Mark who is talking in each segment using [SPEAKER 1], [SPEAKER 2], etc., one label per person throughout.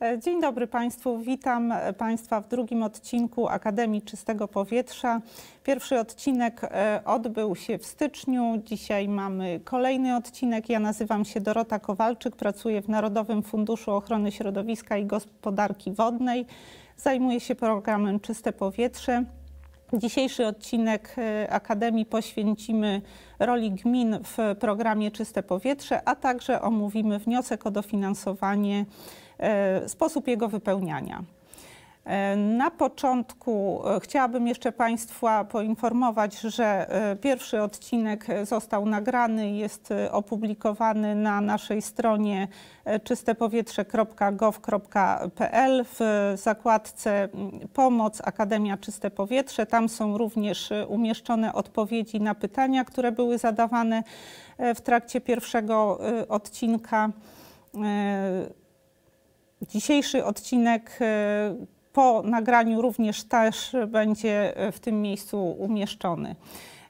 [SPEAKER 1] E, dzień dobry Państwu. Witam Państwa w drugim odcinku Akademii Czystego Powietrza. Pierwszy odcinek e, odbył się w styczniu. Dzisiaj mamy kolejny odcinek. Ja nazywam się Dorota Kowalczyk, pracuję w Narodowym Funduszu Ochrony Środowiska i Gospodarki Wodnej. Zajmuję się programem Czyste Powietrze. Dzisiejszy odcinek e, Akademii poświęcimy roli gmin w programie Czyste Powietrze, a także omówimy wniosek o dofinansowanie E, sposób jego wypełniania. E, na początku e, chciałabym jeszcze Państwa poinformować, że pierwszy odcinek został nagrany jest opublikowany na naszej stronie czystepowietrze.gov.pl w zakładce mm, Pomoc Akademia Czyste Powietrze. Tam są również umieszczone odpowiedzi na pytania, które były zadawane w trakcie pierwszego odcinka Dzisiejszy odcinek e, po nagraniu również też będzie w tym miejscu umieszczony.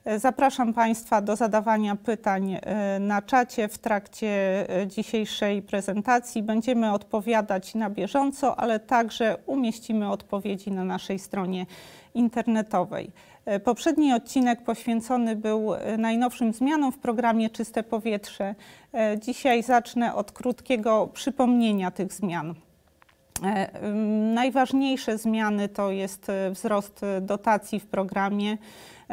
[SPEAKER 1] E, zapraszam Państwa do zadawania pytań e, na czacie w trakcie dzisiejszej prezentacji. Będziemy odpowiadać na bieżąco, ale także umieścimy odpowiedzi na naszej stronie internetowej. E, poprzedni odcinek poświęcony był e, najnowszym zmianom w programie Czyste Powietrze. E, dzisiaj zacznę od krótkiego przypomnienia tych zmian. Najważniejsze zmiany to jest wzrost dotacji w programie.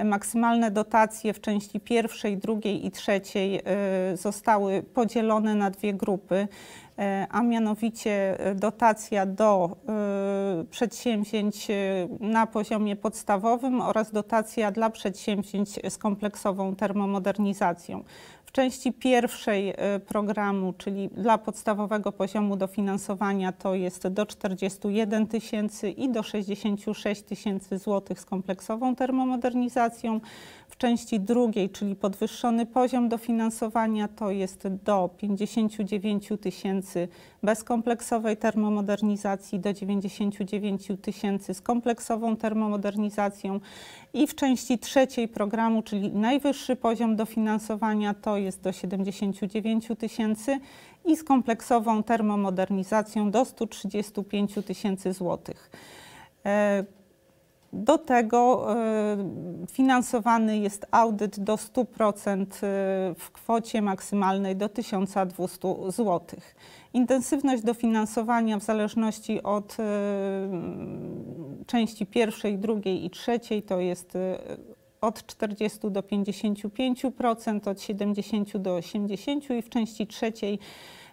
[SPEAKER 1] Maksymalne dotacje w części pierwszej, drugiej i trzeciej zostały podzielone na dwie grupy. E, a mianowicie e, dotacja do e, przedsięwzięć na poziomie podstawowym oraz dotacja dla przedsięwzięć z kompleksową termomodernizacją. W części pierwszej programu, czyli dla podstawowego poziomu dofinansowania, to jest do 41 tysięcy i do 66 tysięcy złotych z kompleksową termomodernizacją części drugiej, czyli podwyższony poziom dofinansowania, to jest do 59 tysięcy bezkompleksowej termomodernizacji, do 99 tysięcy z kompleksową termomodernizacją i w części trzeciej programu, czyli najwyższy poziom dofinansowania, to jest do 79 tysięcy i z kompleksową termomodernizacją do 135 tysięcy złotych. E, do tego e, finansowany jest audyt do 100% e, w kwocie maksymalnej do 1200 zł. Intensywność dofinansowania w zależności od e, części pierwszej, drugiej i trzeciej to jest od 40 do 55%, od 70 do 80% i w części trzeciej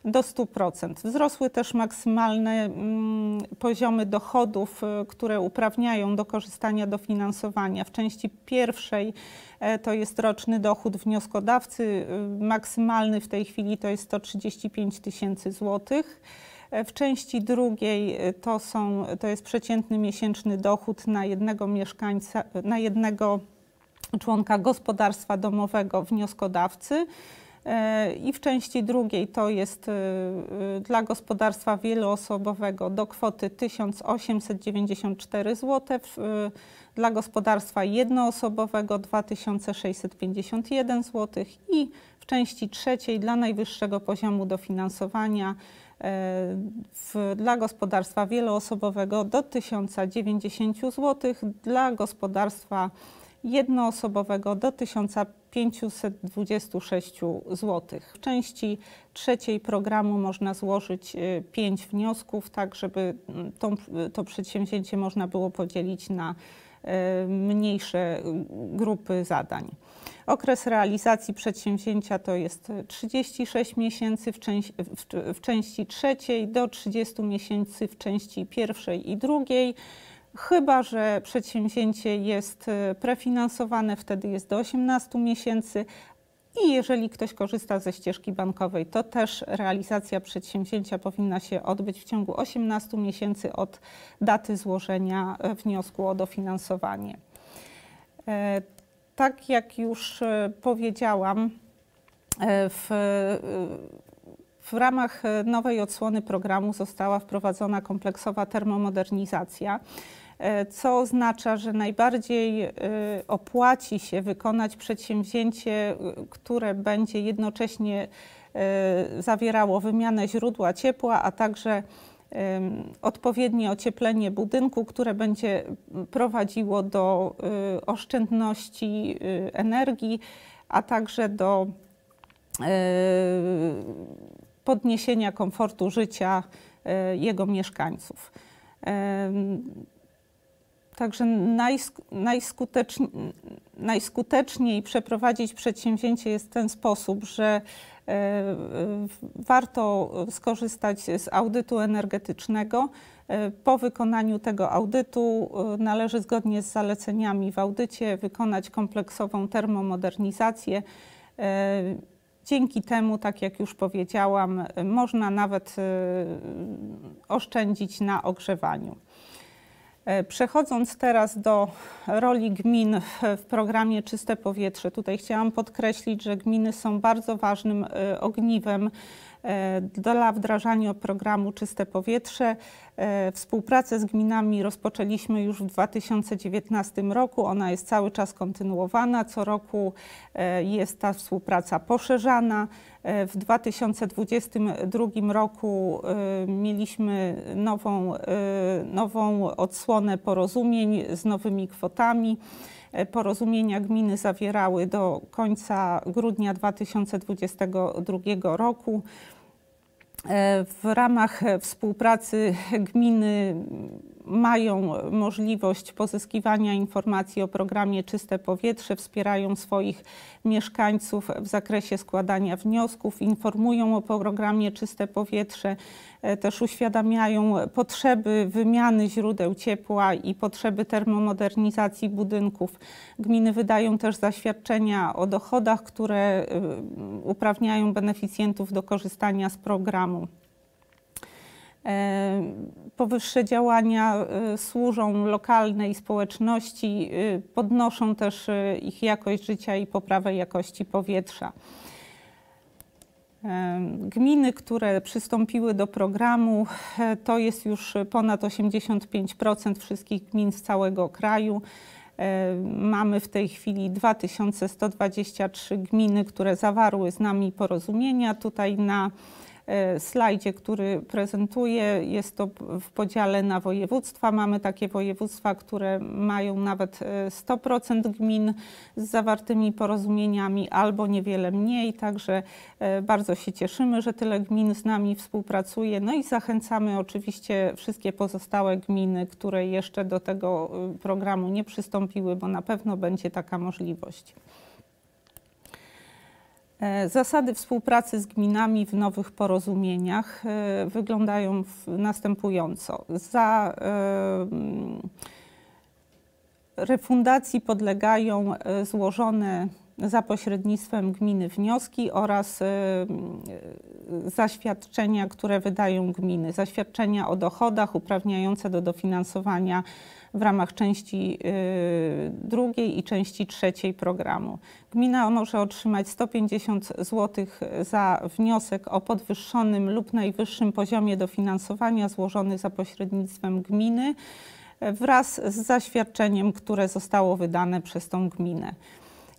[SPEAKER 1] do 100%. Wzrosły też maksymalne mm, poziomy dochodów, e, które uprawniają do korzystania do finansowania. W części pierwszej e, to jest roczny dochód wnioskodawcy, e, maksymalny w tej chwili to jest 135 tysięcy złotych. W części drugiej to, są, to jest przeciętny miesięczny dochód na jednego mieszkańca, na jednego mieszkańca członka gospodarstwa domowego wnioskodawcy. E, I w części drugiej to jest e, e, dla gospodarstwa wieloosobowego do kwoty 1894 zł, dla gospodarstwa jednoosobowego 2651 zł i w części trzeciej dla najwyższego poziomu dofinansowania w, dla gospodarstwa wieloosobowego do 1090 zł, dla gospodarstwa jednoosobowego do 1526 zł. W części trzeciej programu można złożyć y, pięć wniosków, tak żeby mm, to, y, to przedsięwzięcie można było podzielić na y, mniejsze grupy zadań. Okres realizacji przedsięwzięcia to jest 36 miesięcy w, części, w, w części trzeciej do 30 miesięcy w części pierwszej i drugiej. Chyba, że przedsięwzięcie jest y, prefinansowane, wtedy jest do 18 miesięcy, i jeżeli ktoś korzysta ze ścieżki bankowej, to też realizacja przedsięwzięcia powinna się odbyć w ciągu 18 miesięcy od daty złożenia e, wniosku o dofinansowanie. E, tak jak już e, powiedziałam, w, w ramach nowej odsłony programu została wprowadzona kompleksowa termomodernizacja. E, co oznacza, że najbardziej e, opłaci się wykonać przedsięwzięcie, e, które będzie jednocześnie zawierało wymianę źródła ciepła, a także odpowiednie ocieplenie budynku, które będzie prowadziło do oszczędności energii, a także do podniesienia komfortu życia jego mieszkańców. Także najsk najskutecz najskuteczniej przeprowadzić przedsięwzięcie jest w ten sposób, że e, warto skorzystać z audytu energetycznego. E, po wykonaniu tego audytu e, należy zgodnie z zaleceniami w audycie wykonać kompleksową termomodernizację. Dzięki temu, tak jak już powiedziałam, można nawet oszczędzić na ogrzewaniu. E, przechodząc teraz do roli gmin w programie Czyste Powietrze, tutaj chciałam podkreślić, że gminy są bardzo ważnym e, ogniwem E, dla wdrażania programu Czyste Powietrze. E, Współpracę z gminami rozpoczęliśmy już w 2019 roku. Ona jest cały czas kontynuowana. Co roku e, jest ta współpraca poszerzana. W 2022 roku mieliśmy nową, nową odsłonę porozumień z nowymi kwotami. E, porozumienia gminy zawierały do końca grudnia 2022 roku. E, w ramach współpracy gminy mają możliwość pozyskiwania informacji o programie Czyste Powietrze, wspierają swoich mieszkańców w zakresie składania wniosków, informują o programie Czyste Powietrze, e, też uświadamiają potrzeby wymiany źródeł ciepła i potrzeby termomodernizacji budynków. Gminy wydają też zaświadczenia o dochodach, które e, uprawniają beneficjentów do korzystania z programu. E, powyższe działania e, służą lokalnej społeczności, e, podnoszą też ich jakość życia i poprawę jakości powietrza. Gminy, które przystąpiły do programu, to jest już ponad 85% wszystkich gmin z całego kraju. Mamy w tej chwili 2123 gminy, które zawarły z nami porozumienia. Tutaj na E, slajdzie, który prezentuję. Jest to w podziale na województwa. Mamy takie województwa, które mają nawet 100% e, gmin z zawartymi porozumieniami albo niewiele mniej, także e, bardzo się cieszymy, że tyle gmin z nami współpracuje. No i zachęcamy oczywiście wszystkie pozostałe gminy, które jeszcze do tego programu nie przystąpiły, bo na pewno będzie taka możliwość. E, zasady współpracy z gminami w nowych porozumieniach e, wyglądają następująco. Za refundacji podlegają e, złożone za pośrednictwem gminy wnioski oraz y, y, zaświadczenia, które wydają gminy. Zaświadczenia o dochodach uprawniające do dofinansowania w ramach części y, drugiej i części trzeciej programu. Gmina może otrzymać 150 zł za wniosek o podwyższonym lub najwyższym poziomie dofinansowania złożony za pośrednictwem gminy e, wraz z zaświadczeniem, które zostało wydane przez tą gminę.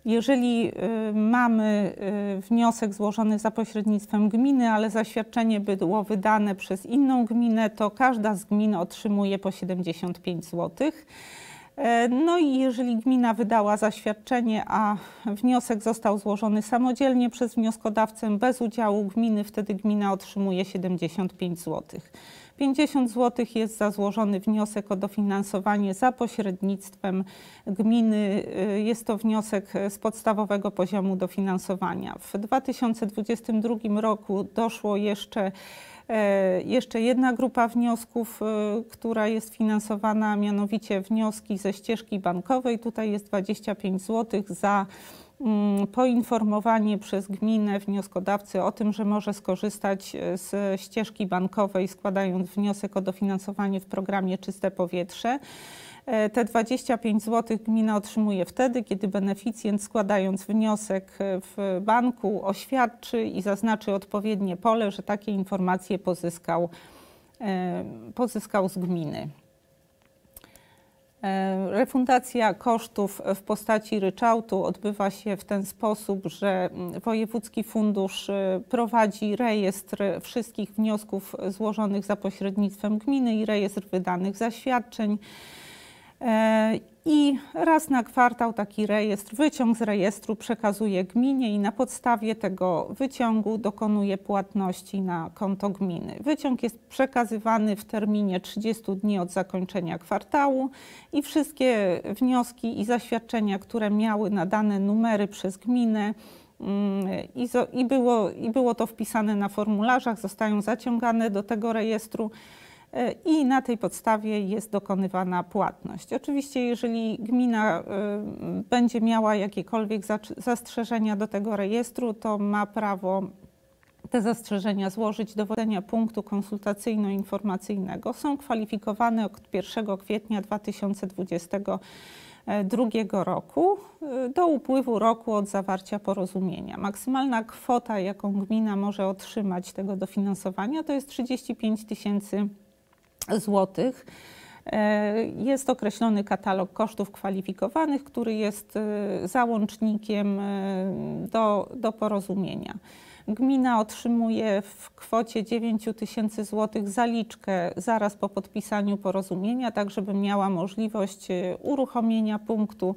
[SPEAKER 1] Jeżeli y, mamy y, wniosek złożony za pośrednictwem gminy, ale zaświadczenie było wydane przez inną gminę, to każda z gmin otrzymuje po 75 zł. E, no i jeżeli gmina wydała zaświadczenie, a wniosek został złożony samodzielnie przez wnioskodawcę bez udziału gminy, wtedy gmina otrzymuje 75 złotych. 50 zł jest za złożony wniosek o dofinansowanie za pośrednictwem gminy. Y, jest to wniosek z podstawowego poziomu dofinansowania. W 2022 roku doszło jeszcze e, jeszcze jedna grupa wniosków, y, która jest finansowana, mianowicie wnioski ze ścieżki bankowej. Tutaj jest 25 zł za Mm, poinformowanie przez gminę wnioskodawcy o tym, że może skorzystać e, z ścieżki bankowej, składając wniosek o dofinansowanie w programie Czyste Powietrze. E, te 25 zł gmina otrzymuje wtedy, kiedy beneficjent składając wniosek e, w banku oświadczy i zaznaczy odpowiednie pole, że takie informacje pozyskał, pozyskał z gminy. E, refundacja kosztów w postaci ryczałtu odbywa się w ten sposób, że mm, Wojewódzki Fundusz y, prowadzi rejestr wszystkich wniosków złożonych za pośrednictwem gminy i rejestr wydanych zaświadczeń. I raz na kwartał taki rejestr, wyciąg z rejestru przekazuje gminie i na podstawie tego wyciągu dokonuje płatności na konto gminy. Wyciąg jest przekazywany w terminie 30 dni od zakończenia kwartału i wszystkie wnioski i zaświadczenia, które miały nadane numery przez gminę, mm, i, i, było, i było to wpisane na formularzach, zostają zaciągane do tego rejestru. E, i na tej podstawie jest dokonywana płatność. Oczywiście, jeżeli gmina e, będzie miała jakiekolwiek zastrzeżenia do tego rejestru, to ma prawo te zastrzeżenia złożyć do wodzenia punktu konsultacyjno-informacyjnego. Są kwalifikowane od 1 kwietnia 2022 roku e, do upływu roku od zawarcia porozumienia. Maksymalna kwota, jaką gmina może otrzymać tego dofinansowania, to jest 35 tysięcy złotych złotych. E, jest określony katalog kosztów kwalifikowanych, który jest e, załącznikiem e, do, do porozumienia. Gmina otrzymuje w kwocie 9 tysięcy złotych zaliczkę zaraz po podpisaniu porozumienia, tak żeby miała możliwość uruchomienia punktu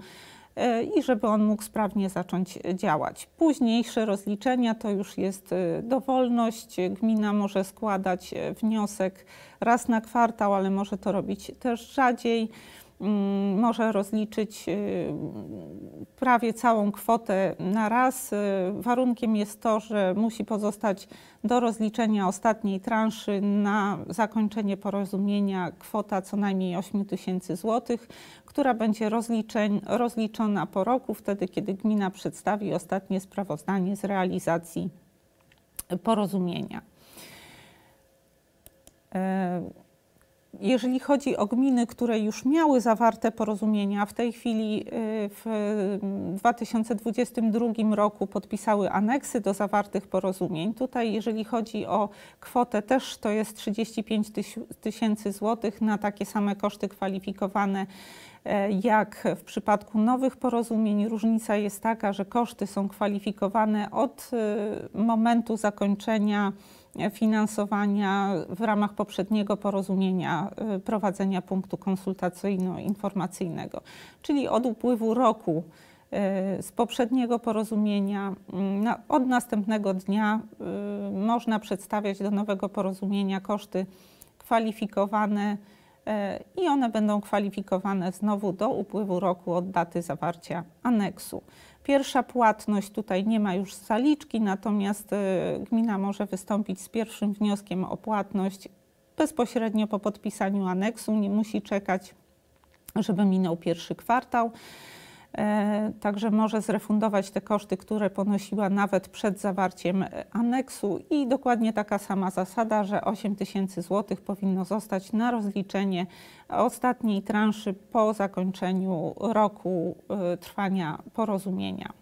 [SPEAKER 1] E, i żeby on mógł sprawnie zacząć działać. Późniejsze rozliczenia to już jest e, dowolność. Gmina może składać e, wniosek raz na kwartał, ale może to robić też rzadziej. Mm, może rozliczyć y, prawie całą kwotę na raz. Y, warunkiem jest to, że musi pozostać do rozliczenia ostatniej transzy na zakończenie porozumienia kwota co najmniej 8 tysięcy złotych, która będzie rozliczona po roku, wtedy kiedy gmina przedstawi ostatnie sprawozdanie z realizacji porozumienia. E, jeżeli chodzi o gminy, które już miały zawarte porozumienia, w tej chwili y, w 2022 mm, roku podpisały aneksy do zawartych porozumień. Tutaj, jeżeli chodzi o kwotę, też to jest 35 tysięcy złotych na takie same koszty kwalifikowane e, jak w przypadku nowych porozumień różnica jest taka, że koszty są kwalifikowane od y, momentu zakończenia finansowania w ramach poprzedniego porozumienia y, prowadzenia punktu konsultacyjno-informacyjnego, czyli od upływu roku y, z poprzedniego porozumienia. Mm, od następnego dnia y, można przedstawiać do nowego porozumienia koszty kwalifikowane i one będą kwalifikowane znowu do upływu roku od daty zawarcia aneksu. Pierwsza płatność tutaj nie ma już zaliczki, natomiast y, gmina może wystąpić z pierwszym wnioskiem o płatność bezpośrednio po podpisaniu aneksu, nie musi czekać, żeby minął pierwszy kwartał. E, także może zrefundować te koszty, które ponosiła nawet przed zawarciem aneksu i dokładnie taka sama zasada, że 8 tysięcy złotych powinno zostać na rozliczenie ostatniej transzy po zakończeniu roku e, trwania porozumienia.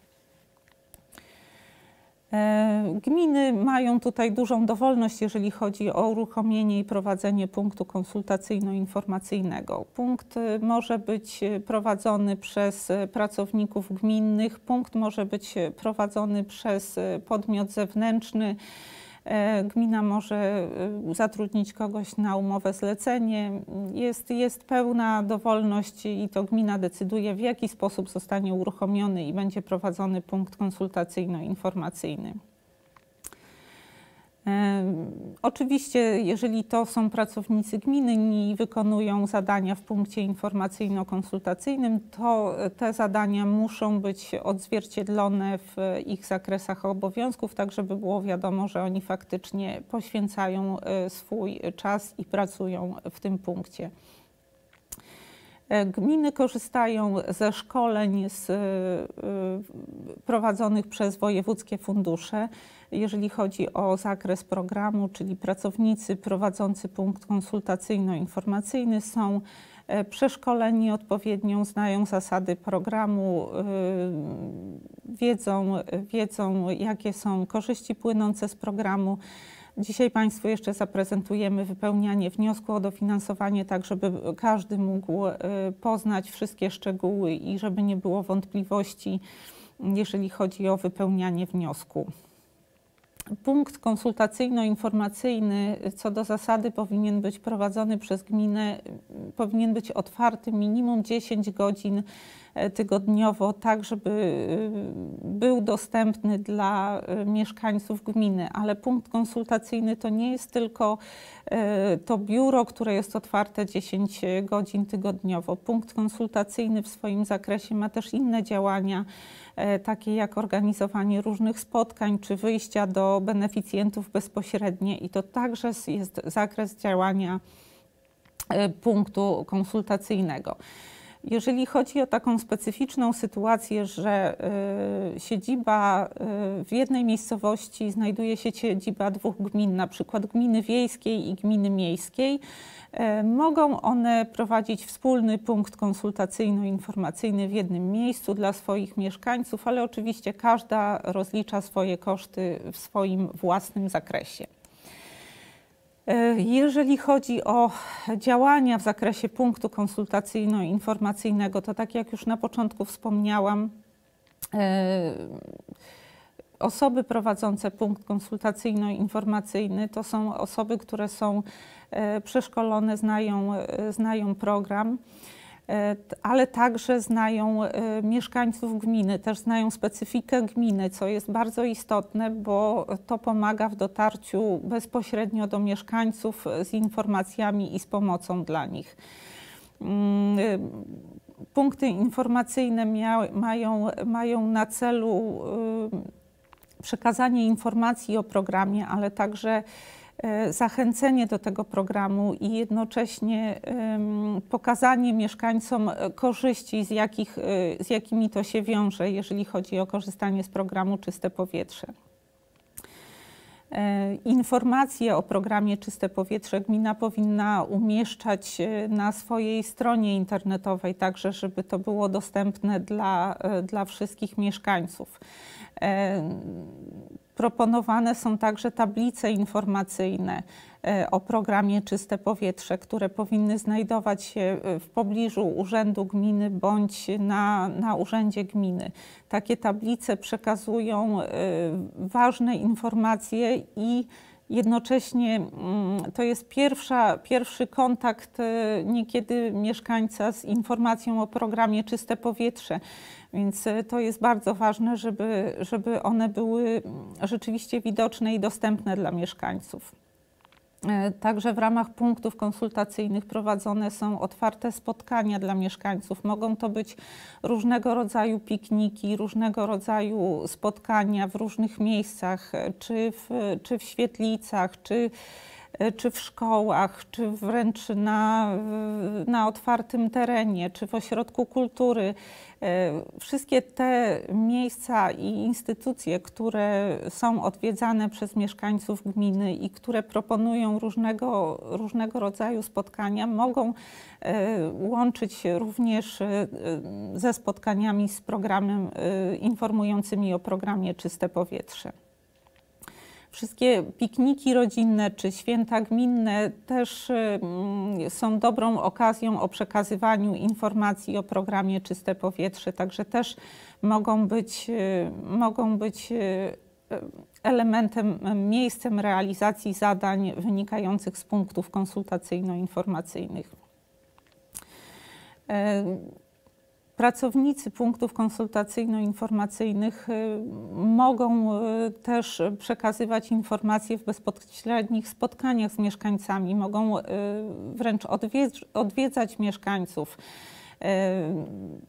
[SPEAKER 1] E, gminy mają tutaj dużą dowolność, jeżeli chodzi o uruchomienie i prowadzenie punktu konsultacyjno-informacyjnego. Punkt e, może być e, prowadzony przez pracowników gminnych, punkt może być prowadzony przez podmiot zewnętrzny. E, gmina może e, zatrudnić kogoś na umowę zlecenie. Jest, jest pełna dowolność i to gmina decyduje, w jaki sposób zostanie uruchomiony i będzie prowadzony punkt konsultacyjno-informacyjny. Oczywiście, jeżeli to są pracownicy gminy i wykonują zadania w punkcie informacyjno-konsultacyjnym, to e, te zadania muszą być odzwierciedlone w ich zakresach obowiązków, tak żeby było wiadomo, że oni faktycznie poświęcają e, swój czas i pracują w tym punkcie. E, gminy korzystają ze szkoleń z, prowadzonych przez wojewódzkie fundusze jeżeli chodzi o zakres programu, czyli pracownicy prowadzący punkt konsultacyjno-informacyjny są e, przeszkoleni odpowiednio, znają zasady programu, e, wiedzą, wiedzą jakie są korzyści płynące z programu. Dzisiaj Państwu jeszcze zaprezentujemy wypełnianie wniosku o dofinansowanie, tak żeby każdy mógł e, poznać wszystkie szczegóły i żeby nie było wątpliwości, jeżeli chodzi o wypełnianie wniosku punkt konsultacyjno-informacyjny co do zasady powinien być prowadzony przez gminę, powinien być otwarty minimum 10 godzin E, tygodniowo, tak żeby e, był dostępny dla e, mieszkańców gminy. Ale punkt konsultacyjny to nie jest tylko to biuro, które jest otwarte 10 godzin tygodniowo. Punkt konsultacyjny w swoim zakresie ma też inne działania, takie jak organizowanie różnych spotkań czy wyjścia do beneficjentów bezpośrednie i to także jest zakres działania punktu konsultacyjnego. Jeżeli chodzi o taką specyficzną sytuację, że y, siedziba y, w jednej miejscowości znajduje się siedziba dwóch gmin, na przykład gminy wiejskiej i gminy miejskiej, y, mogą one prowadzić wspólny punkt konsultacyjno-informacyjny w jednym miejscu dla swoich mieszkańców, ale oczywiście każda rozlicza swoje koszty w swoim własnym zakresie. E, jeżeli chodzi o działania w zakresie punktu konsultacyjno-informacyjnego, to tak jak już na początku wspomniałam, e, osoby prowadzące punkt konsultacyjno-informacyjny to są osoby, które są e, przeszkolone, znają, znają program. E, ale także znają e, mieszkańców gminy, też znają specyfikę gminy, co jest bardzo istotne, bo to pomaga w dotarciu bezpośrednio do mieszkańców e, z informacjami i z pomocą dla nich. Mm, punkty informacyjne mia, mają, mają na celu przekazanie informacji o programie, ale także E, zachęcenie do tego programu i jednocześnie pokazanie mieszkańcom e, korzyści, z, jakich, e, z jakimi to się wiąże, jeżeli chodzi o korzystanie z programu Czyste Powietrze. Informacje o programie Czyste Powietrze gmina powinna umieszczać na swojej stronie internetowej, także żeby to było dostępne dla, dla wszystkich mieszkańców. Proponowane są także tablice informacyjne e, o programie Czyste Powietrze, które powinny znajdować się e, w pobliżu urzędu gminy bądź na, na urzędzie gminy. Takie tablice przekazują e, ważne informacje i Jednocześnie mm, to jest pierwsza, pierwszy kontakt e, niekiedy mieszkańca z informacją o programie Czyste Powietrze. Więc e, to jest bardzo ważne, żeby, żeby one były mm, rzeczywiście widoczne i dostępne dla mieszkańców. E, także w ramach punktów konsultacyjnych prowadzone są otwarte spotkania dla mieszkańców. Mogą to być różnego rodzaju pikniki, różnego rodzaju spotkania w różnych miejscach, e, czy w, e, czy w świetlicach, czy E, czy w szkołach, czy wręcz na, na otwartym terenie, czy w ośrodku kultury. E, wszystkie te miejsca i instytucje, które są odwiedzane przez mieszkańców gminy i które proponują różnego, różnego rodzaju spotkania, mogą e, łączyć się również ze spotkaniami z programem informującymi o programie Czyste Powietrze. Wszystkie pikniki rodzinne czy święta gminne też y, mm, są dobrą okazją o przekazywaniu informacji o programie Czyste Powietrze, także też mogą być, y, mogą być y, elementem, miejscem realizacji zadań wynikających z punktów konsultacyjno-informacyjnych. Pracownicy punktów konsultacyjno-informacyjnych y, mogą y, też przekazywać informacje w bezpośrednich spotkaniach z mieszkańcami, mogą y, wręcz odwiedzać mieszkańców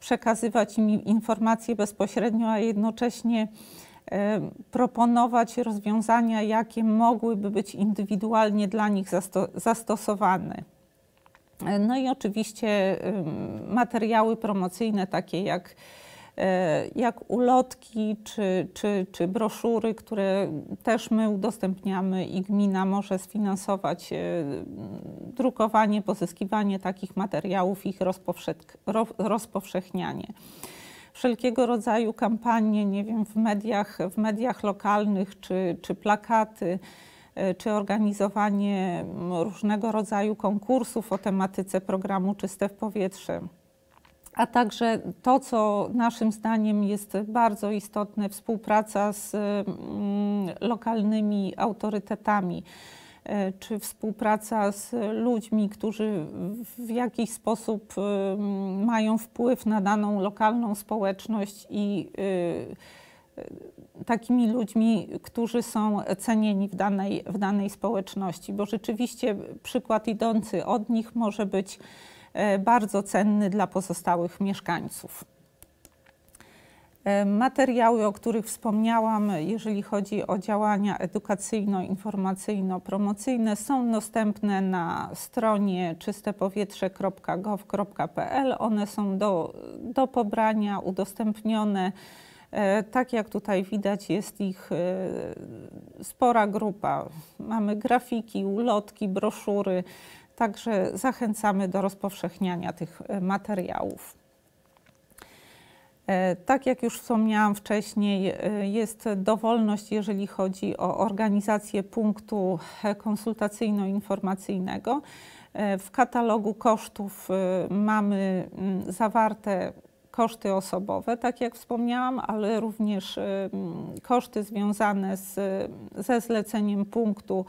[SPEAKER 1] przekazywać im informacje bezpośrednio, a jednocześnie proponować rozwiązania, jakie mogłyby być indywidualnie dla nich zasto zastosowane. No i oczywiście materiały promocyjne takie jak, e, jak ulotki czy, czy, czy broszury, które też my udostępniamy i gmina może sfinansować e, drukowanie, pozyskiwanie takich materiałów, ich rozpowszechnianie wszelkiego rodzaju kampanie, nie wiem, w mediach, w mediach lokalnych czy, czy plakaty. E, czy organizowanie mm, różnego rodzaju konkursów o tematyce programu Czyste w Powietrze. A także to, co naszym zdaniem jest bardzo istotne, współpraca z mm, lokalnymi autorytetami e, czy współpraca z ludźmi, którzy w jakiś sposób e, mają wpływ na daną lokalną społeczność i y, takimi ludźmi, którzy są cenieni w danej, w danej społeczności, bo rzeczywiście przykład idący od nich może być e, bardzo cenny dla pozostałych mieszkańców. E, materiały, o których wspomniałam, jeżeli chodzi o działania edukacyjno-informacyjno-promocyjne, są dostępne na stronie czystepowietrze.gov.pl. One są do, do pobrania, udostępnione E, tak jak tutaj widać, jest ich e, spora grupa. Mamy grafiki, ulotki, broszury, także zachęcamy do rozpowszechniania tych e, materiałów. Tak jak już wspomniałam wcześniej, jest dowolność, jeżeli chodzi o organizację punktu konsultacyjno-informacyjnego. W katalogu kosztów mamy zawarte koszty osobowe, tak jak wspomniałam, ale również y, koszty związane z, ze zleceniem punktu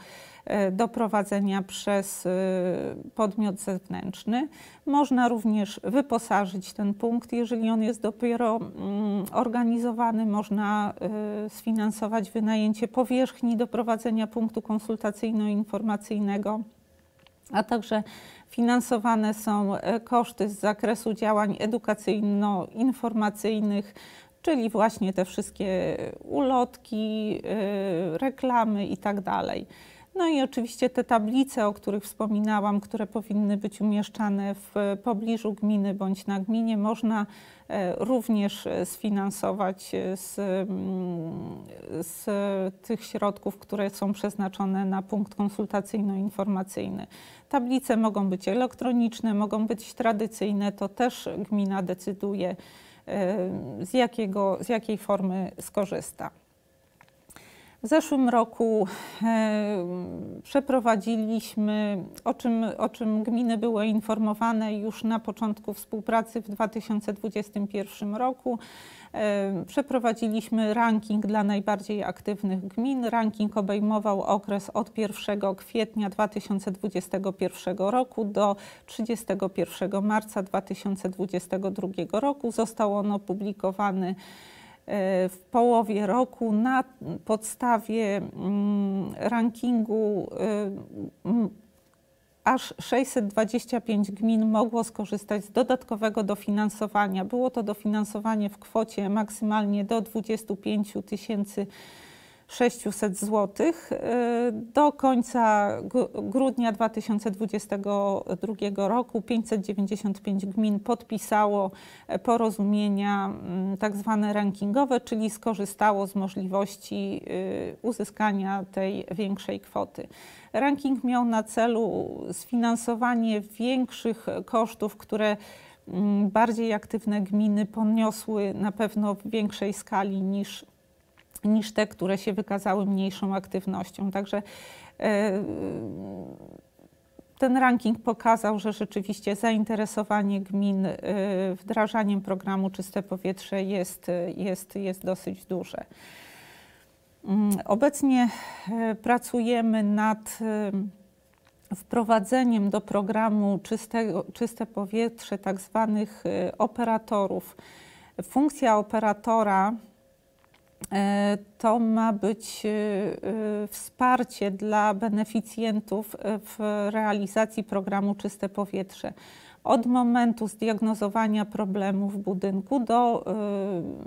[SPEAKER 1] y, do prowadzenia przez y, podmiot zewnętrzny. Można również wyposażyć ten punkt, jeżeli on jest dopiero mm, organizowany, można sfinansować wynajęcie powierzchni do prowadzenia punktu konsultacyjno-informacyjnego a także finansowane są e, koszty z zakresu działań edukacyjno-informacyjnych, czyli właśnie te wszystkie ulotki, e, reklamy itd. Tak no i oczywiście te tablice, o których wspominałam, które powinny być umieszczane w pobliżu gminy bądź na gminie, można E, również e, sfinansować e, z, mm, z tych środków, które są przeznaczone na punkt konsultacyjno-informacyjny. Tablice mogą być elektroniczne, mogą być tradycyjne, to też gmina decyduje, z, jakiego, z jakiej formy skorzysta. W zeszłym roku e, przeprowadziliśmy, o czym, o czym gminy były informowane już na początku współpracy w 2021 roku, e, Przeprowadziliśmy ranking dla najbardziej aktywnych gmin. Ranking obejmował okres od 1 kwietnia 2021 roku do 31 marca 2022 roku. Został on opublikowany E, w połowie roku na podstawie mm, rankingu e, aż 625 gmin mogło skorzystać z dodatkowego dofinansowania. Było to dofinansowanie w kwocie maksymalnie do 25 tysięcy 000 600 zł y, do końca grudnia 2022 roku 595 gmin podpisało e, porozumienia mm, tak zwane rankingowe, czyli skorzystało z możliwości y, uzyskania tej większej kwoty. Ranking miał na celu sfinansowanie większych kosztów, które mm, bardziej aktywne gminy poniosły na pewno w większej skali niż niż te, które się wykazały mniejszą aktywnością. Także e, ten ranking pokazał, że rzeczywiście zainteresowanie gmin e, wdrażaniem programu Czyste Powietrze jest, jest, jest dosyć duże. Mm, obecnie e, pracujemy nad wprowadzeniem do programu Czyste Powietrze tak zwanych operatorów. Funkcja operatora E, to ma być e, e, wsparcie dla beneficjentów w realizacji programu Czyste Powietrze. Od momentu zdiagnozowania problemu w budynku do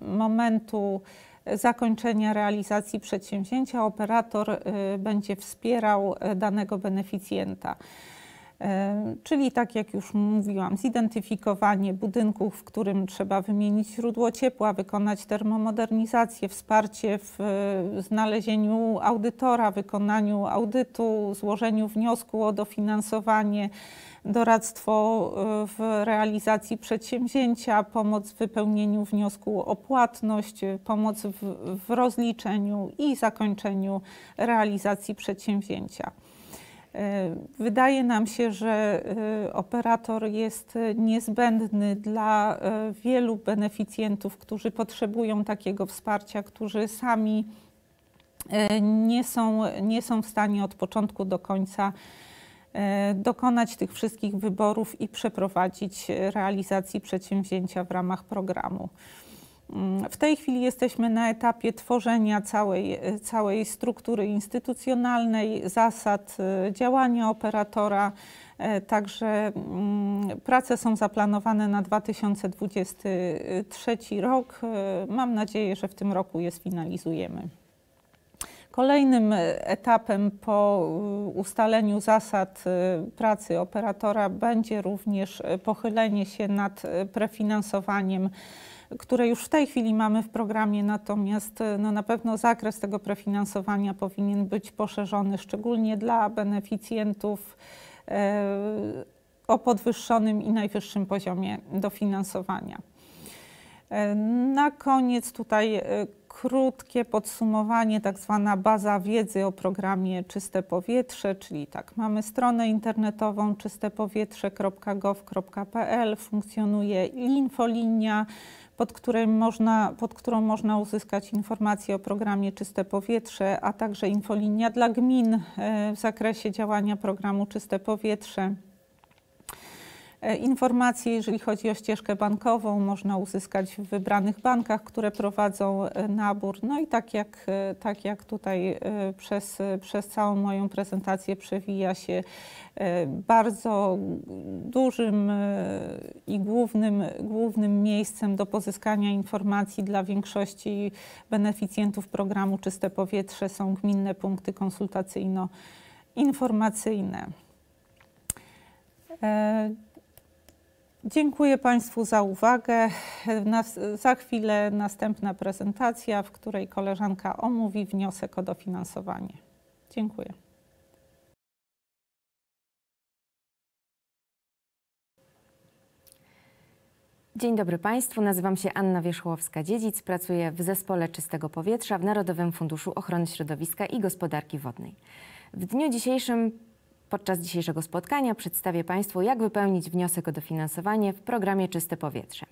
[SPEAKER 1] momentu zakończenia realizacji przedsięwzięcia operator będzie wspierał danego beneficjenta. E, czyli tak jak już mówiłam, zidentyfikowanie budynków, w którym trzeba wymienić źródło ciepła, wykonać termomodernizację, wsparcie w e, znalezieniu audytora, wykonaniu audytu, złożeniu wniosku o dofinansowanie, doradztwo e, w realizacji przedsięwzięcia, pomoc w wypełnieniu wniosku o płatność, pomoc w, w rozliczeniu i zakończeniu realizacji przedsięwzięcia. E, wydaje nam się, że e, operator jest e, niezbędny dla wielu beneficjentów, którzy potrzebują takiego wsparcia, którzy sami nie są, nie są w stanie od początku do końca dokonać tych wszystkich wyborów i przeprowadzić realizacji przedsięwzięcia w ramach programu. Mm, w tej chwili jesteśmy na etapie tworzenia całej, całej struktury instytucjonalnej, zasad y, działania operatora. E, także mm, prace są zaplanowane na 2023 rok. E, mam nadzieję, że w tym roku je sfinalizujemy. Kolejnym e, etapem po y, ustaleniu zasad y, pracy operatora będzie również pochylenie się nad prefinansowaniem które już w tej chwili mamy w programie, natomiast e, no, na pewno zakres tego prefinansowania powinien być poszerzony, szczególnie dla beneficjentów e, o podwyższonym i najwyższym poziomie dofinansowania. E, na koniec tutaj krótkie podsumowanie, tak zwana baza wiedzy o programie Czyste Powietrze, czyli tak, mamy stronę internetową czystepowietrze.gov.pl, funkcjonuje infolinia, pod, którym można, pod którą można uzyskać informacje o programie Czyste Powietrze, a także infolinia dla gmin e, w zakresie działania programu Czyste Powietrze. E, Informacje, jeżeli chodzi o ścieżkę bankową, można uzyskać w wybranych bankach, które prowadzą e, nabór. No i tak jak, e, tak jak tutaj przez, przez całą moją prezentację przewija się bardzo dużym i głównym, głównym miejscem do pozyskania informacji dla większości beneficjentów programu Czyste Powietrze są gminne punkty konsultacyjno-informacyjne. Dziękuję Państwu za uwagę. za chwilę następna prezentacja, w której koleżanka omówi wniosek o dofinansowanie. Dziękuję.
[SPEAKER 2] Dzień dobry Państwu, nazywam się Anna Wierzchłowska-Dziedzic, pracuję w Zespole Czystego Powietrza w Narodowym Funduszu Ochrony Środowiska i Gospodarki Wodnej. W dniu dzisiejszym Podczas dzisiejszego spotkania przedstawię Państwu, jak wypełnić wniosek o dofinansowanie w programie Czyste Powietrze.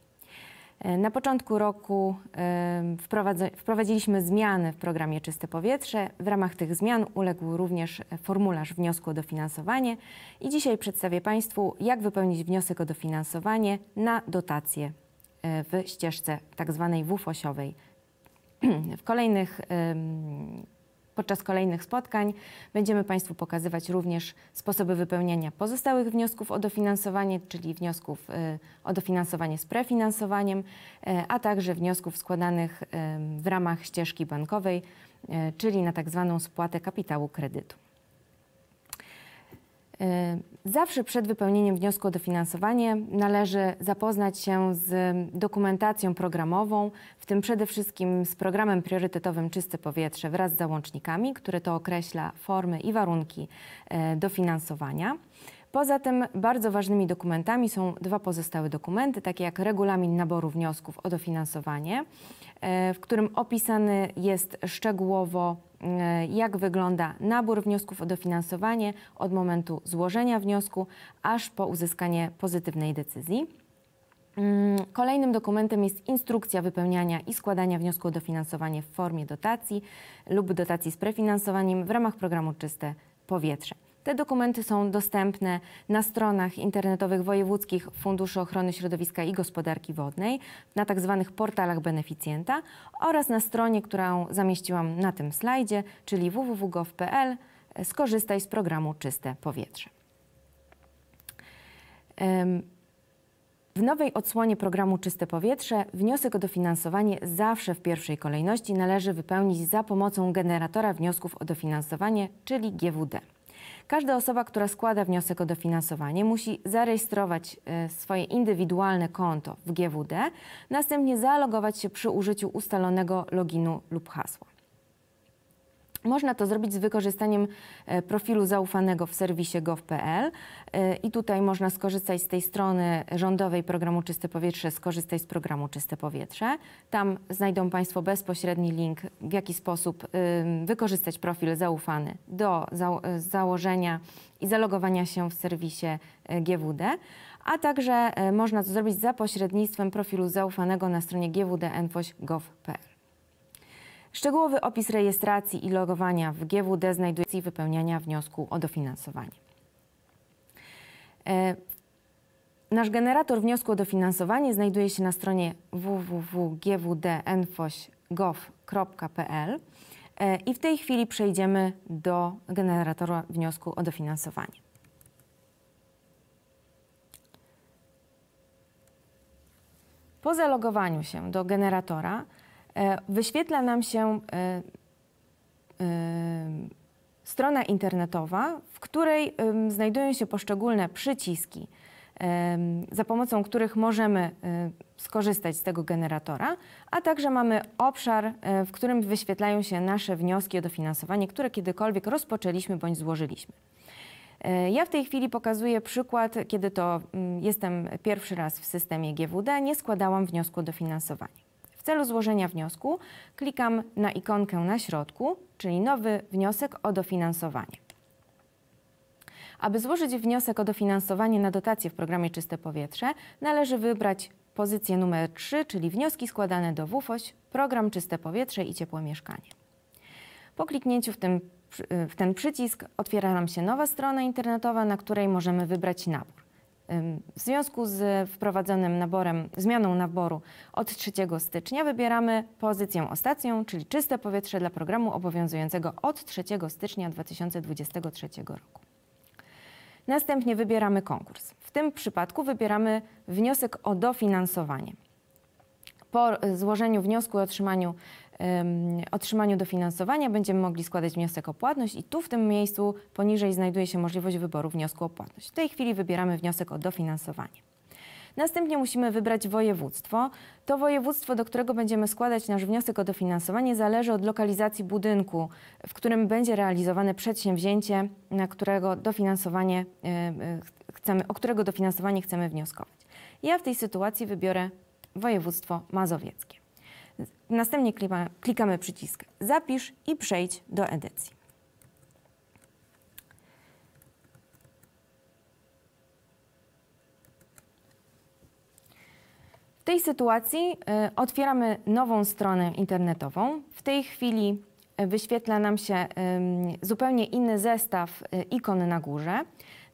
[SPEAKER 2] E, na początku roku e, wprowadziliśmy zmiany w programie Czyste Powietrze. W ramach tych zmian uległ również formularz wniosku o dofinansowanie i dzisiaj przedstawię Państwu, jak wypełnić wniosek o dofinansowanie na dotacje e, w ścieżce tzw. Tak WUF-osiowej. W kolejnych Podczas kolejnych spotkań będziemy Państwu pokazywać również sposoby wypełniania pozostałych wniosków o dofinansowanie, czyli wniosków y, o dofinansowanie z prefinansowaniem, y, a także wniosków składanych y, w ramach ścieżki bankowej, czyli na tak zwaną spłatę kapitału kredytu. E, zawsze przed wypełnieniem wniosku o dofinansowanie należy zapoznać się z dokumentacją programową, w tym przede wszystkim z programem priorytetowym Czyste Powietrze wraz z załącznikami, które to określa formy i warunki e, dofinansowania. Poza tym bardzo ważnymi dokumentami są dwa pozostałe dokumenty, takie jak regulamin naboru wniosków o dofinansowanie E, w którym opisany jest szczegółowo, e, jak wygląda nabór wniosków o dofinansowanie od momentu złożenia wniosku aż po uzyskanie pozytywnej decyzji. Mm, kolejnym dokumentem jest instrukcja wypełniania i składania wniosku o dofinansowanie w formie dotacji lub dotacji z prefinansowaniem w ramach programu Czyste Powietrze. Te dokumenty są dostępne na stronach internetowych wojewódzkich Funduszu Ochrony Środowiska i Gospodarki Wodnej, na tzw. Tak portalach beneficjenta oraz na stronie, którą zamieściłam na tym slajdzie, czyli www.gov.pl. Skorzystaj z programu Czyste Powietrze. W nowej odsłonie programu Czyste Powietrze wniosek o dofinansowanie zawsze w pierwszej kolejności należy wypełnić za pomocą generatora wniosków o dofinansowanie, czyli GWD. Każda osoba, która składa wniosek o dofinansowanie, musi zarejestrować e, swoje indywidualne konto w GWD, następnie zalogować się przy użyciu ustalonego loginu lub hasła. Można to zrobić z wykorzystaniem e, profilu zaufanego w serwisie gov.pl e, i tutaj można skorzystać z tej strony rządowej programu Czyste Powietrze, skorzystać z programu Czyste Powietrze. Tam znajdą Państwo bezpośredni link, w jaki sposób wykorzystać profil zaufany do e, założenia i zalogowania się w serwisie GWD, a także można to zrobić za pośrednictwem profilu zaufanego na stronie gwdnfoś.gov.pl. Szczegółowy opis rejestracji i logowania w GWD znajduje się w wypełniania wniosku o dofinansowanie. E, nasz generator wniosku o dofinansowanie znajduje się na stronie www.gwdnfoś.gov.pl e, i w tej chwili przejdziemy do generatora wniosku o dofinansowanie. Po zalogowaniu się do generatora E, wyświetla nam się e, e, strona internetowa, w której znajdują się poszczególne przyciski, za pomocą których możemy skorzystać z tego generatora, a także mamy obszar, w którym wyświetlają się nasze wnioski o dofinansowanie, które kiedykolwiek rozpoczęliśmy bądź złożyliśmy. Ja w tej chwili pokazuję przykład, kiedy to mm, jestem pierwszy raz w systemie GWD, nie składałam wniosku o dofinansowanie celu złożenia wniosku klikam na ikonkę na środku, czyli nowy wniosek o dofinansowanie. Aby złożyć wniosek o dofinansowanie na dotację w programie Czyste Powietrze, należy wybrać pozycję numer 3, czyli wnioski składane do WUFOŚ, program Czyste Powietrze i Ciepłe Mieszkanie. Po kliknięciu w ten, w ten przycisk otwiera nam się nowa strona internetowa, na której możemy wybrać nabór. W związku z wprowadzonym naborem, zmianą naboru od 3 stycznia wybieramy pozycję ostatnią, czyli czyste powietrze dla programu obowiązującego od 3 stycznia 2023 roku. Następnie wybieramy konkurs. W tym przypadku wybieramy wniosek o dofinansowanie. Po złożeniu wniosku i otrzymaniu otrzymaniu dofinansowania będziemy mogli składać wniosek o płatność i tu w tym miejscu poniżej znajduje się możliwość wyboru wniosku o płatność. W tej chwili wybieramy wniosek o dofinansowanie. Następnie musimy wybrać województwo. To województwo, do którego będziemy składać nasz wniosek o dofinansowanie, zależy od lokalizacji budynku, w którym będzie realizowane przedsięwzięcie, na którego dofinansowanie e, e, chcemy, o którego dofinansowanie chcemy wnioskować. Ja w tej sytuacji wybiorę województwo mazowieckie. Następnie klikamy przycisk Zapisz i przejdź do edycji. W tej sytuacji y, otwieramy nową stronę internetową. W tej chwili y, wyświetla nam się zupełnie inny zestaw y, ikon na górze.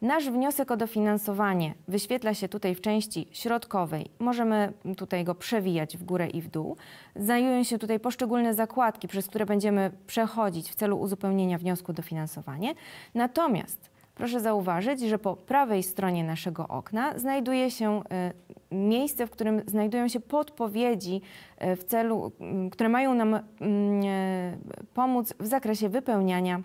[SPEAKER 2] Nasz wniosek o dofinansowanie wyświetla się tutaj w części środkowej. Możemy tutaj go przewijać w górę i w dół. Znajdują się tutaj poszczególne zakładki, przez które będziemy przechodzić w celu uzupełnienia wniosku o dofinansowanie. Natomiast proszę zauważyć, że po prawej stronie naszego okna znajduje się y, miejsce, w którym znajdują się podpowiedzi y, w celu, mm, które mają nam mm, e, pomóc w zakresie wypełniania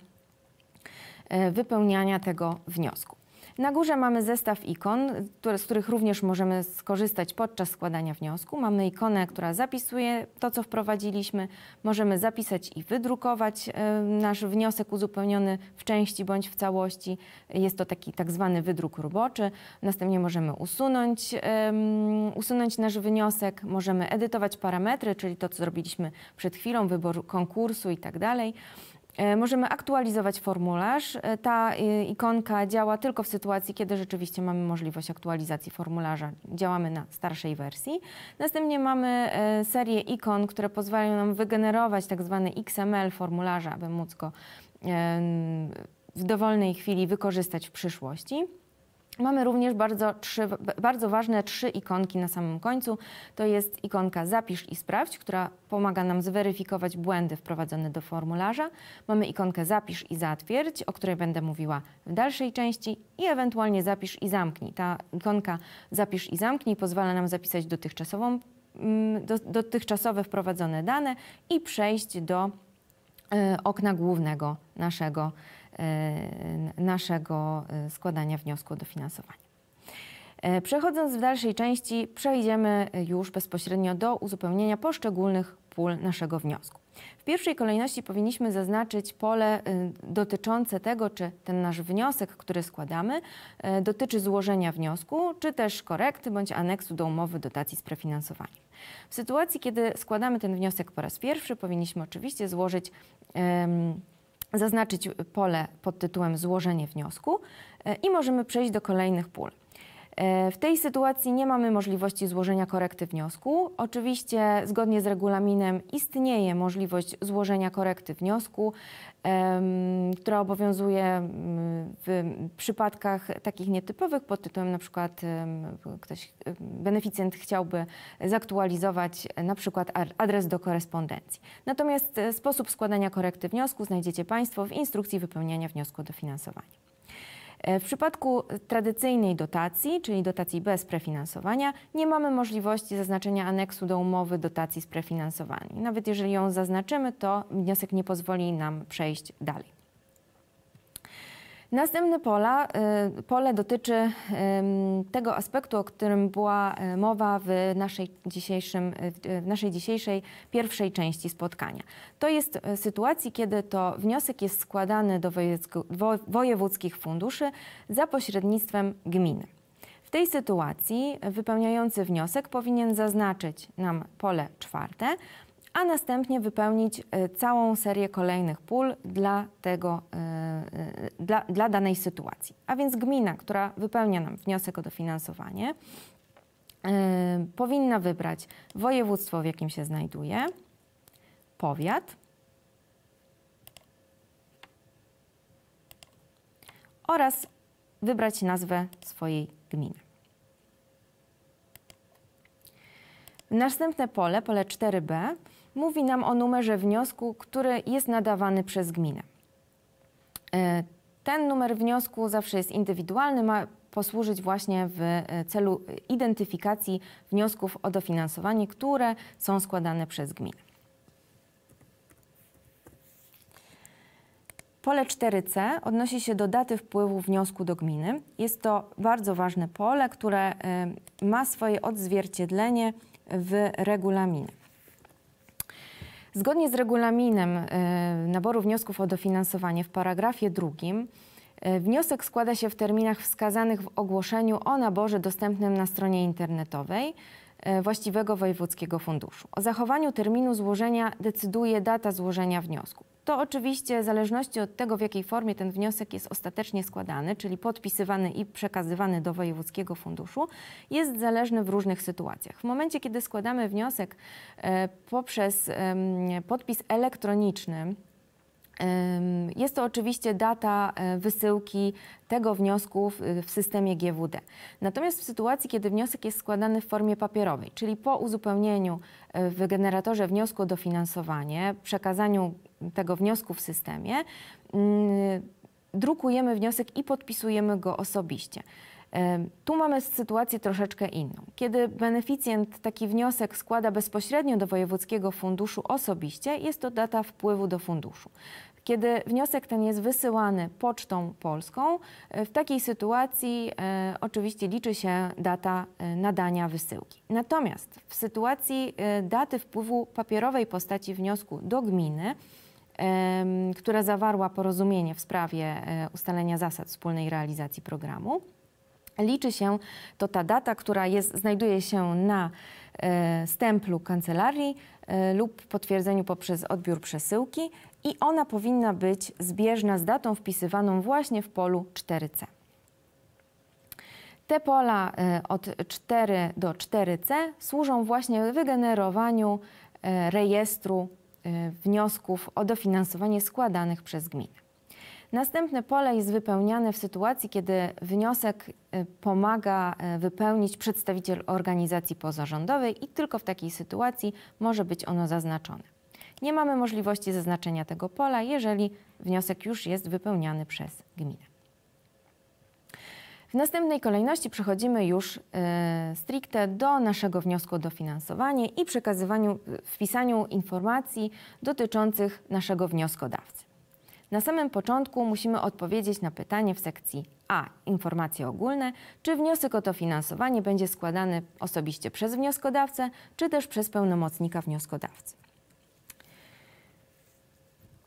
[SPEAKER 2] e, wypełniania tego wniosku. Na górze mamy zestaw ikon, z których również możemy skorzystać podczas składania wniosku. Mamy ikonę, która zapisuje to, co wprowadziliśmy. Możemy zapisać i wydrukować e, nasz wniosek uzupełniony w części bądź w całości. Jest to taki tak zwany wydruk roboczy. Następnie możemy usunąć, usunąć nasz wniosek, możemy edytować parametry, czyli to, co zrobiliśmy przed chwilą, wybór konkursu i tak dalej. E, możemy aktualizować formularz. E, ta e, ikonka działa tylko w sytuacji, kiedy rzeczywiście mamy możliwość aktualizacji formularza. Działamy na starszej wersji. Następnie mamy serię ikon, które pozwalają nam wygenerować tak zwany XML formularza, aby móc go w dowolnej chwili wykorzystać w przyszłości. Mamy również bardzo, trzy, bardzo ważne trzy ikonki na samym końcu. To jest ikonka Zapisz i Sprawdź, która pomaga nam zweryfikować błędy wprowadzone do formularza. Mamy ikonkę Zapisz i Zatwierdź, o której będę mówiła w dalszej części i ewentualnie Zapisz i Zamknij. Ta ikonka Zapisz i Zamknij pozwala nam zapisać dotychczasową, mm, dotychczasowe wprowadzone dane i przejść do e, okna głównego naszego E, naszego e, składania wniosku o dofinansowanie. Przechodząc w dalszej części, przejdziemy e, już bezpośrednio do uzupełnienia poszczególnych pól naszego wniosku. W pierwszej kolejności powinniśmy zaznaczyć pole dotyczące tego, czy ten nasz wniosek, który składamy, dotyczy złożenia wniosku, czy też korekty bądź aneksu do umowy dotacji z prefinansowaniem. W sytuacji, kiedy składamy ten wniosek po raz pierwszy, powinniśmy oczywiście złożyć zaznaczyć pole pod tytułem złożenie wniosku e, i możemy przejść do kolejnych pól. E, w tej sytuacji nie mamy możliwości złożenia korekty wniosku. Oczywiście zgodnie z regulaminem istnieje możliwość złożenia korekty wniosku, która obowiązuje mm, w przypadkach takich nietypowych pod tytułem na przykład ktoś, beneficjent chciałby zaktualizować na przykład adres do korespondencji. Natomiast e, sposób składania korekty wniosku znajdziecie Państwo w instrukcji wypełniania wniosku o dofinansowanie. E, w przypadku e, tradycyjnej dotacji, czyli dotacji bez prefinansowania, nie mamy możliwości zaznaczenia aneksu do umowy dotacji z prefinansowaniem. Nawet jeżeli ją zaznaczymy, to wniosek nie pozwoli nam przejść dalej. Następne pola, y, pole dotyczy tego aspektu, o którym była y, mowa w naszej, dzisiejszym, y, w naszej dzisiejszej pierwszej części spotkania. To jest sytuacji, kiedy to wniosek jest składany do wojewódzkich funduszy za pośrednictwem gminy. W tej sytuacji wypełniający wniosek powinien zaznaczyć nam pole czwarte, a następnie wypełnić e, całą serię kolejnych pól dla, tego, e, e, dla, dla danej sytuacji. A więc gmina, która wypełnia nam wniosek o dofinansowanie, powinna wybrać województwo, w jakim się znajduje, powiat oraz wybrać nazwę swojej gminy. Następne pole, pole 4b, mówi nam o numerze wniosku, który jest nadawany przez gminę. E, ten numer wniosku zawsze jest indywidualny, ma posłużyć właśnie w e, celu identyfikacji wniosków o dofinansowanie, które są składane przez gminę. Pole 4c odnosi się do daty wpływu wniosku do gminy. Jest to bardzo ważne pole, które e, ma swoje odzwierciedlenie w regulaminie. Zgodnie z regulaminem y, naboru wniosków o dofinansowanie w paragrafie drugim y, wniosek składa się w terminach wskazanych w ogłoszeniu o naborze dostępnym na stronie internetowej. E, właściwego wojewódzkiego funduszu. O zachowaniu terminu złożenia decyduje data złożenia wniosku. To oczywiście w zależności od tego, w jakiej formie ten wniosek jest ostatecznie składany, czyli podpisywany i przekazywany do wojewódzkiego funduszu, jest zależny w różnych sytuacjach. W momencie, kiedy składamy wniosek e, poprzez podpis elektroniczny, jest to oczywiście data e, wysyłki tego wniosku w systemie GWD. Natomiast w sytuacji, kiedy wniosek jest składany w formie papierowej, czyli po uzupełnieniu e, w generatorze wniosku o dofinansowanie, przekazaniu tego wniosku w systemie, mm, drukujemy wniosek i podpisujemy go osobiście. Tu mamy sytuację troszeczkę inną. Kiedy beneficjent taki wniosek składa bezpośrednio do Wojewódzkiego Funduszu osobiście, jest to data wpływu do funduszu. Kiedy wniosek ten jest wysyłany pocztą polską, e, w takiej sytuacji e, oczywiście liczy się data e, nadania wysyłki. Natomiast w sytuacji daty wpływu papierowej postaci wniosku do gminy, która zawarła porozumienie w sprawie ustalenia zasad wspólnej realizacji programu, Liczy się to ta data, która jest, znajduje się na e, stemplu kancelarii lub potwierdzeniu poprzez odbiór przesyłki i ona powinna być zbieżna z datą wpisywaną właśnie w polu 4C. Te pola e, od 4 do 4C służą właśnie wygenerowaniu e, rejestru e, wniosków o dofinansowanie składanych przez gminę. Następne pole jest wypełniane w sytuacji, kiedy wniosek pomaga wypełnić przedstawiciel organizacji pozarządowej i tylko w takiej sytuacji może być ono zaznaczone nie mamy możliwości zaznaczenia tego pola, jeżeli wniosek już jest wypełniany przez gminę. W następnej kolejności przechodzimy już y, stricte do naszego wniosku o dofinansowanie i przekazywaniu, wpisaniu informacji dotyczących naszego wnioskodawcy. Na samym początku musimy odpowiedzieć na pytanie w sekcji A informacje ogólne, czy wniosek o dofinansowanie będzie składany osobiście przez wnioskodawcę, czy też przez pełnomocnika wnioskodawcy.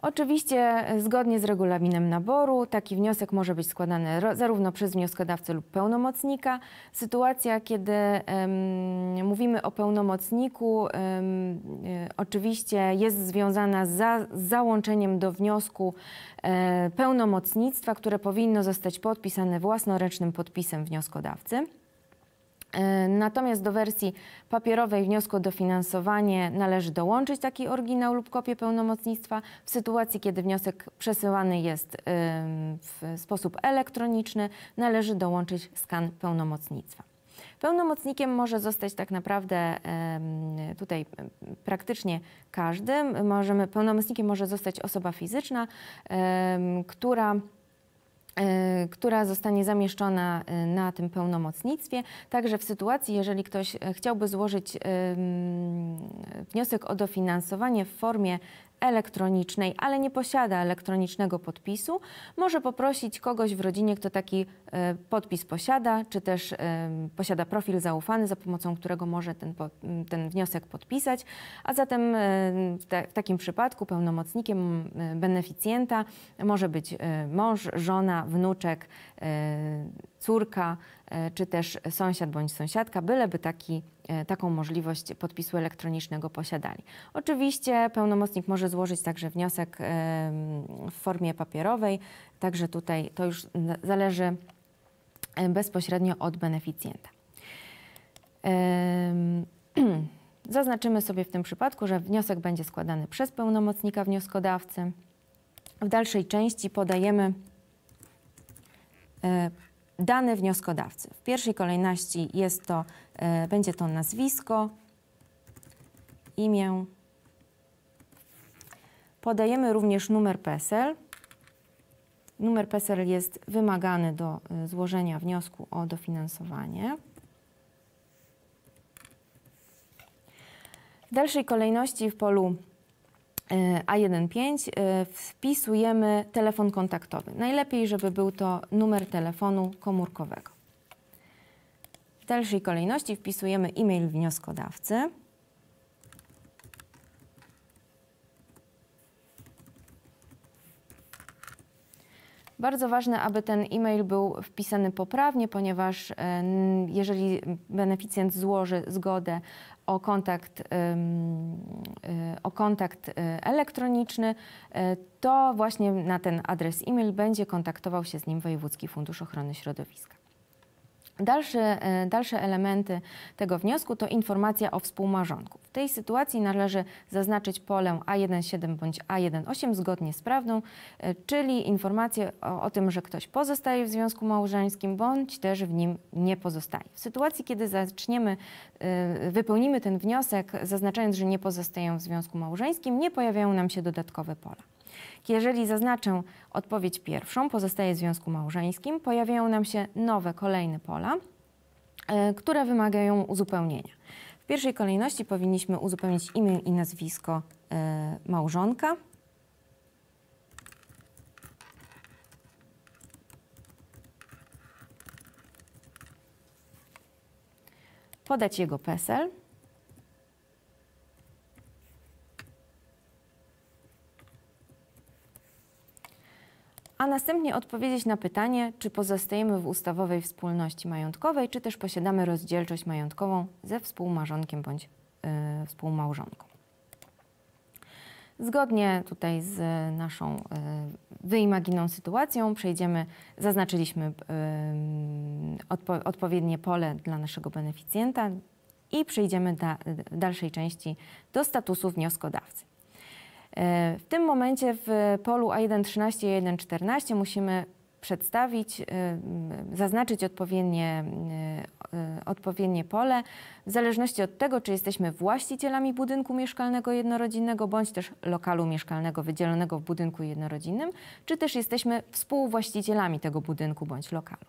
[SPEAKER 2] Oczywiście e, zgodnie z regulaminem naboru taki wniosek może być składany zarówno przez wnioskodawcę lub pełnomocnika. Sytuacja, kiedy um, mówimy o pełnomocniku, um, oczywiście jest związana z, za, z załączeniem do wniosku e, pełnomocnictwa, które powinno zostać podpisane własnoręcznym podpisem wnioskodawcy. E, natomiast do wersji papierowej wniosku o dofinansowanie należy dołączyć taki oryginał lub kopię pełnomocnictwa w sytuacji, kiedy wniosek przesyłany jest w sposób elektroniczny, należy dołączyć skan pełnomocnictwa. Pełnomocnikiem może zostać tak naprawdę tutaj praktycznie każdy. Możemy, pełnomocnikiem może zostać osoba fizyczna, która Y, która zostanie zamieszczona y, na tym pełnomocnictwie. Także w sytuacji, jeżeli ktoś e, chciałby złożyć wniosek o dofinansowanie w formie elektronicznej, ale nie posiada elektronicznego podpisu, może poprosić kogoś w rodzinie, kto taki e, podpis posiada, czy też e, posiada profil zaufany, za pomocą którego może ten, ten wniosek podpisać. A zatem e, w, takim przypadku pełnomocnikiem beneficjenta może być mąż, żona, wnuczek, córka, czy też sąsiad bądź sąsiadka, byleby taki E, taką możliwość podpisu elektronicznego posiadali. Oczywiście pełnomocnik może złożyć także wniosek w formie papierowej, także tutaj to już zależy e, bezpośrednio od beneficjenta. Zaznaczymy sobie w tym przypadku, że wniosek będzie składany przez pełnomocnika wnioskodawcy. W dalszej części podajemy e, dane wnioskodawcy. W pierwszej kolejności jest to, e, będzie to nazwisko, imię. Podajemy również numer PESEL. Numer PESEL jest wymagany do e, złożenia wniosku o dofinansowanie. W dalszej kolejności w polu E, A15 e, wpisujemy telefon kontaktowy. Najlepiej, żeby był to numer telefonu komórkowego. W dalszej kolejności wpisujemy e-mail wnioskodawcy. Bardzo ważne, aby ten e-mail był wpisany poprawnie, ponieważ e, jeżeli beneficjent złoży zgodę o kontakt, e, o kontakt e, elektroniczny, to właśnie na ten adres e-mail będzie kontaktował się z nim Wojewódzki Fundusz Ochrony Środowiska. Dalsze, e, dalsze elementy tego wniosku to informacja o współmarzonku. W tej sytuacji należy zaznaczyć polę A17 bądź A18 zgodnie z prawdą, e, czyli informację o, o, tym, że ktoś pozostaje w związku małżeńskim bądź też w nim nie pozostaje. W sytuacji, kiedy zaczniemy, e, wypełnimy ten wniosek zaznaczając, że nie pozostają w związku małżeńskim, nie pojawiają nam się dodatkowe pola. Jeżeli zaznaczę odpowiedź pierwszą, pozostaje w związku małżeńskim, pojawiają nam się nowe, kolejne pola, e, które wymagają uzupełnienia. W pierwszej kolejności powinniśmy uzupełnić imię i nazwisko e, małżonka. Podać jego PESEL. a następnie odpowiedzieć na pytanie, czy pozostajemy w ustawowej wspólności majątkowej, czy też posiadamy rozdzielczość majątkową ze współmarzonkiem bądź y, współmałżonką. Zgodnie tutaj z y, naszą y, wyimaginą sytuacją przejdziemy, zaznaczyliśmy mm, odpo odpowiednie pole dla naszego beneficjenta i przejdziemy do w dalszej części do statusu wnioskodawcy. E, w tym momencie w polu A1.13 i A1.14 musimy przedstawić, e, zaznaczyć odpowiednie e, Y, odpowiednie pole. W zależności od tego, czy jesteśmy właścicielami budynku mieszkalnego jednorodzinnego, bądź też lokalu mieszkalnego wydzielonego w budynku jednorodzinnym, czy też jesteśmy współwłaścicielami tego budynku bądź lokalu.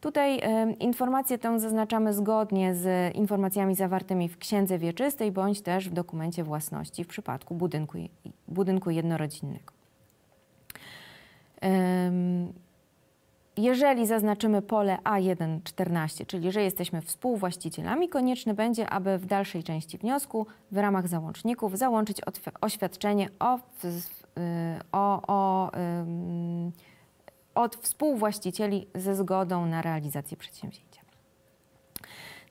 [SPEAKER 2] Tutaj y, informację tę zaznaczamy zgodnie z informacjami zawartymi w Księdze Wieczystej bądź też w dokumencie własności w przypadku budynku, budynku jednorodzinnego. Jeżeli zaznaczymy pole A114, czyli że jesteśmy współwłaścicielami, konieczne będzie, aby w dalszej części wniosku w ramach załączników załączyć oświadczenie o, y, o, o, od współwłaścicieli ze zgodą na realizację przedsięwzięcia.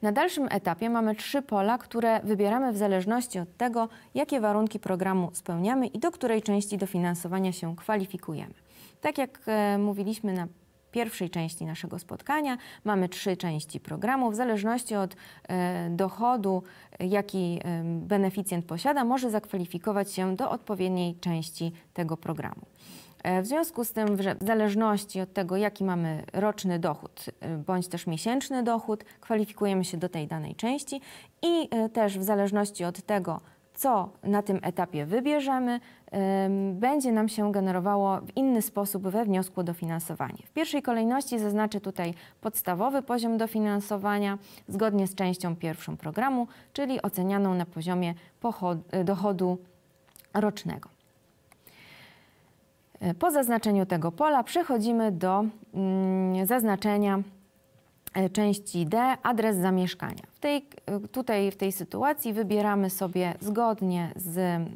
[SPEAKER 2] Na dalszym etapie mamy trzy pola, które wybieramy w zależności od tego, jakie warunki programu spełniamy i do której części dofinansowania się kwalifikujemy. Tak jak e, mówiliśmy na pierwszej części naszego spotkania. Mamy trzy części programu. W zależności od e, dochodu, jaki e, beneficjent posiada, może zakwalifikować się do odpowiedniej części tego programu. E, w związku z tym, że w zależności od tego, jaki mamy roczny dochód bądź też miesięczny dochód, kwalifikujemy się do tej danej części i też w zależności od tego, co na tym etapie wybierzemy, będzie nam się generowało w inny sposób we wniosku o dofinansowanie. W pierwszej kolejności zaznaczę tutaj podstawowy poziom dofinansowania zgodnie z częścią pierwszą programu, czyli ocenianą na poziomie dochodu rocznego. E, po zaznaczeniu tego pola przechodzimy do mm, zaznaczenia E, części D adres zamieszkania. W tej, e, tutaj w tej sytuacji wybieramy sobie zgodnie z, mm,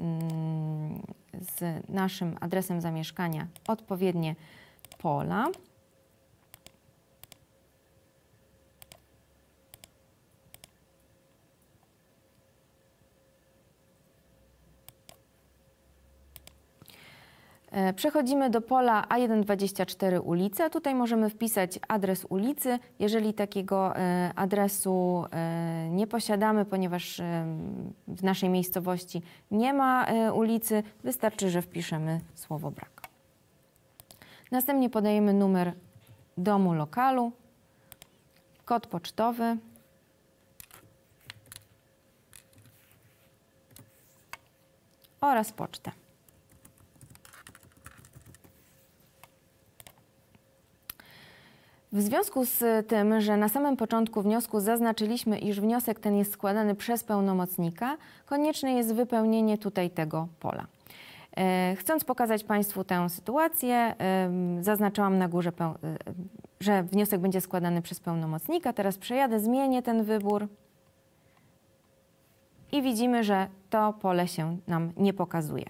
[SPEAKER 2] z naszym adresem zamieszkania odpowiednie pola. E, przechodzimy do pola A124 ulica. Tutaj możemy wpisać adres ulicy. Jeżeli takiego e, adresu e, nie posiadamy, ponieważ w naszej miejscowości nie ma ulicy, wystarczy, że wpiszemy słowo brak. Następnie podajemy numer domu lokalu, kod pocztowy. oraz pocztę. W związku z tym, że na samym początku wniosku zaznaczyliśmy, iż wniosek ten jest składany przez pełnomocnika, konieczne jest wypełnienie tutaj tego pola. E, chcąc pokazać Państwu tę sytuację, e, zaznaczyłam na górze, e, że wniosek będzie składany przez pełnomocnika. Teraz przejadę, zmienię ten wybór i widzimy, że to pole się nam nie pokazuje.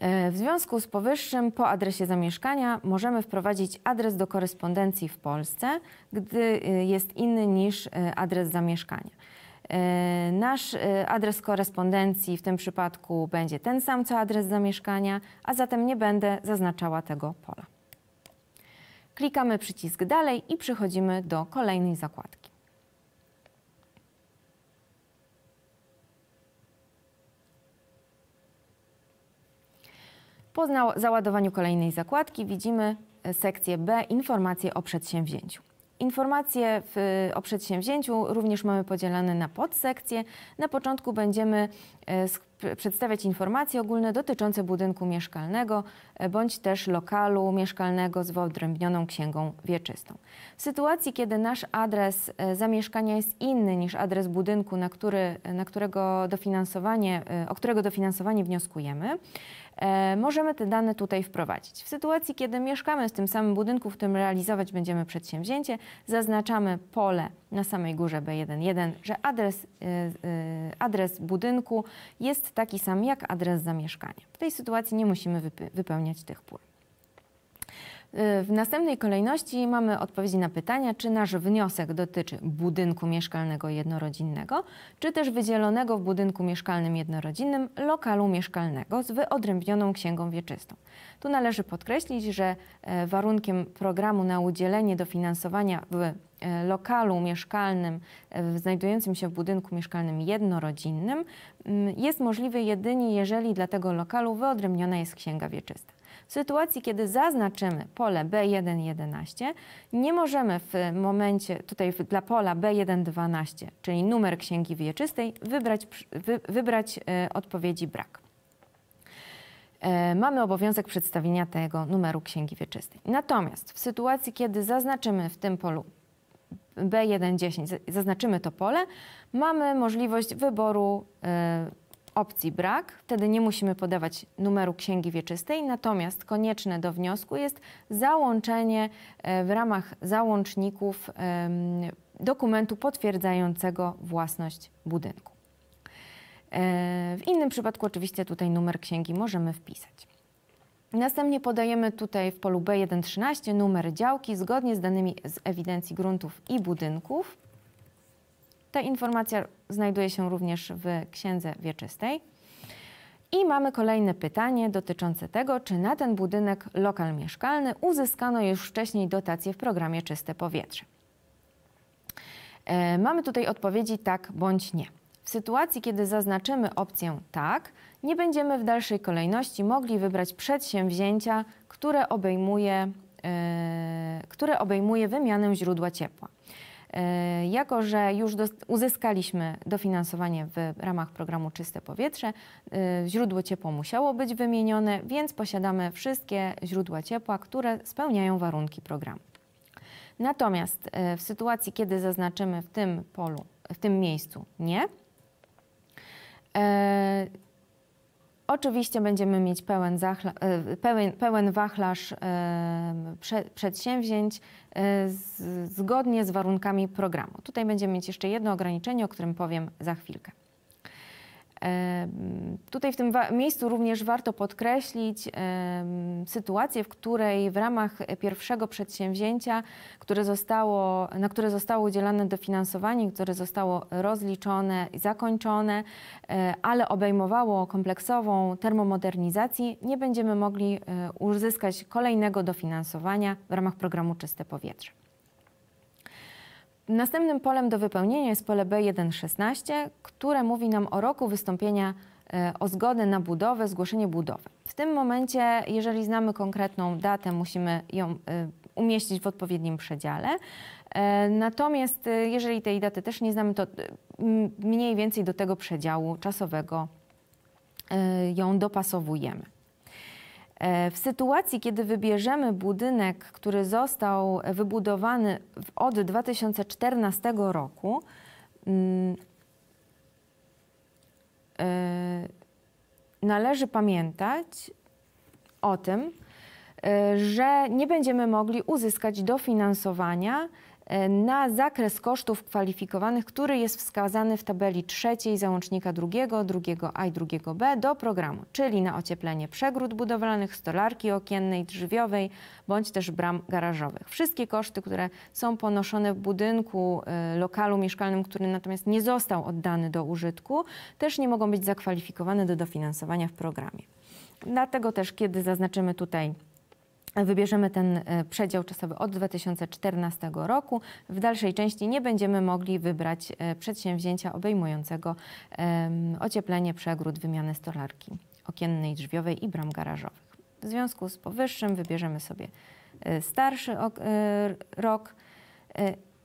[SPEAKER 2] E, w związku z powyższym po adresie zamieszkania możemy wprowadzić adres do korespondencji w Polsce, gdy e, jest inny niż e, adres zamieszkania. Nasz adres korespondencji w tym przypadku będzie ten sam co adres zamieszkania, a zatem nie będę zaznaczała tego pola. Klikamy przycisk dalej i przechodzimy do kolejnej zakładki. Po załadowaniu kolejnej zakładki widzimy e, sekcję B informacje o przedsięwzięciu. Informacje w, e, o przedsięwzięciu również mamy podzielone na podsekcje. Na początku będziemy e, przedstawiać informacje ogólne dotyczące budynku mieszkalnego bądź też lokalu mieszkalnego z wyodrębnioną księgą wieczystą. W sytuacji, kiedy nasz adres zamieszkania jest inny niż adres budynku, na, który, na którego dofinansowanie, o którego dofinansowanie wnioskujemy, E, możemy te dane tutaj wprowadzić. W sytuacji, kiedy mieszkamy w tym samym budynku, w którym realizować będziemy przedsięwzięcie, zaznaczamy pole na samej górze B11, że adres, e, e, adres budynku jest taki sam jak adres zamieszkania. W tej sytuacji nie musimy wypełniać tych pól. Y, w następnej kolejności mamy odpowiedzi na pytania, czy nasz wniosek dotyczy budynku mieszkalnego jednorodzinnego, czy też wydzielonego w budynku mieszkalnym jednorodzinnym lokalu mieszkalnego z wyodrębnioną księgą wieczystą. Tu należy podkreślić, że e, warunkiem programu na udzielenie dofinansowania w e, lokalu mieszkalnym e, znajdującym się w budynku mieszkalnym jednorodzinnym mm, jest możliwy jedynie jeżeli dla tego lokalu wyodrębniona jest księga wieczysta. W sytuacji, kiedy zaznaczymy pole B111, nie możemy w momencie, tutaj dla pola B112, czyli numer księgi wieczystej, wybrać, wy, wybrać e, odpowiedzi brak e, mamy obowiązek przedstawienia tego numeru księgi wieczystej. Natomiast w sytuacji, kiedy zaznaczymy w tym polu B110, zaznaczymy to pole, mamy możliwość wyboru e, opcji brak, wtedy nie musimy podawać numeru księgi wieczystej, natomiast konieczne do wniosku jest załączenie e, w ramach załączników dokumentu potwierdzającego własność budynku. E, w innym przypadku oczywiście tutaj numer księgi możemy wpisać. Następnie podajemy tutaj w polu B113 numer działki zgodnie z danymi z ewidencji gruntów i budynków. Ta informacja znajduje się również w Księdze Wieczystej. I mamy kolejne pytanie dotyczące tego, czy na ten budynek lokal mieszkalny uzyskano już wcześniej dotację w programie Czyste Powietrze. E, mamy tutaj odpowiedzi tak bądź nie. W sytuacji, kiedy zaznaczymy opcję tak, nie będziemy w dalszej kolejności mogli wybrać przedsięwzięcia, które obejmuje, e, które obejmuje wymianę źródła ciepła. E, jako, że już uzyskaliśmy dofinansowanie w ramach programu Czyste Powietrze, e, źródło ciepła musiało być wymienione, więc posiadamy wszystkie źródła ciepła, które spełniają warunki programu. Natomiast e, w sytuacji, kiedy zaznaczymy w tym polu, w tym miejscu nie, Oczywiście będziemy mieć pełen, e, pełen, pełen wachlarz e, prze przedsięwzięć e, z, zgodnie z warunkami programu. Tutaj będziemy mieć jeszcze jedno ograniczenie, o którym powiem za chwilkę. Tutaj w tym miejscu również warto podkreślić sytuację, w której w ramach pierwszego przedsięwzięcia, które zostało, na które zostało udzielane dofinansowanie, które zostało rozliczone i zakończone, e, ale obejmowało kompleksową termomodernizację, nie będziemy mogli e, uzyskać kolejnego dofinansowania w ramach programu Czyste Powietrze. Następnym polem do wypełnienia jest pole B1.16, które mówi nam o roku wystąpienia e, o zgodę na budowę, zgłoszenie budowy. W tym momencie, jeżeli znamy konkretną datę, musimy ją e, umieścić w odpowiednim przedziale. E, natomiast jeżeli tej daty też nie znamy, to mniej więcej do tego przedziału czasowego ją dopasowujemy. E, w sytuacji, kiedy wybierzemy budynek, który został wybudowany od 2014 roku, mm, e, należy pamiętać o tym, e, że nie będziemy mogli uzyskać dofinansowania E, na zakres kosztów kwalifikowanych, który jest wskazany w tabeli trzeciej załącznika drugiego, drugiego A i drugiego B do programu, czyli na ocieplenie przegród budowlanych, stolarki okiennej, drzwiowej bądź też bram garażowych. Wszystkie koszty, które są ponoszone w budynku, e, lokalu mieszkalnym, który natomiast nie został oddany do użytku, też nie mogą być zakwalifikowane do dofinansowania w programie. Dlatego też, kiedy zaznaczymy tutaj Wybierzemy ten e, przedział czasowy od 2014 roku. W dalszej części nie będziemy mogli wybrać e, przedsięwzięcia obejmującego ocieplenie przegród, wymiany stolarki okiennej, drzwiowej i bram garażowych. W związku z powyższym wybierzemy sobie e, starszy rok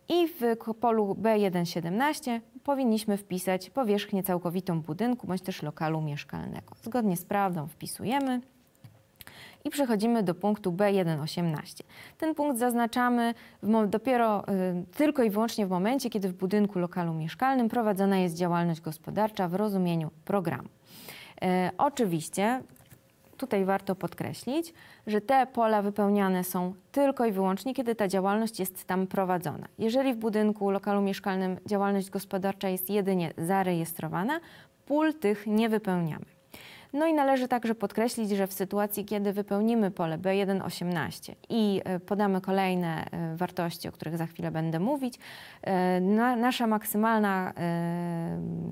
[SPEAKER 2] i w polu B117 powinniśmy wpisać powierzchnię całkowitą budynku bądź też lokalu mieszkalnego. Zgodnie z prawdą wpisujemy i przechodzimy do punktu B118. Ten punkt zaznaczamy dopiero y, tylko i wyłącznie w momencie, kiedy w budynku lokalu mieszkalnym prowadzona jest działalność gospodarcza w rozumieniu programu. Y, oczywiście tutaj warto podkreślić, że te pola wypełniane są tylko i wyłącznie, kiedy ta działalność jest tam prowadzona. Jeżeli w budynku lokalu mieszkalnym działalność gospodarcza jest jedynie zarejestrowana, pól tych nie wypełniamy. No i należy także podkreślić, że w sytuacji, kiedy wypełnimy pole B1.18 i e, podamy kolejne e, wartości, o których za chwilę będę mówić, e, nasza maksymalna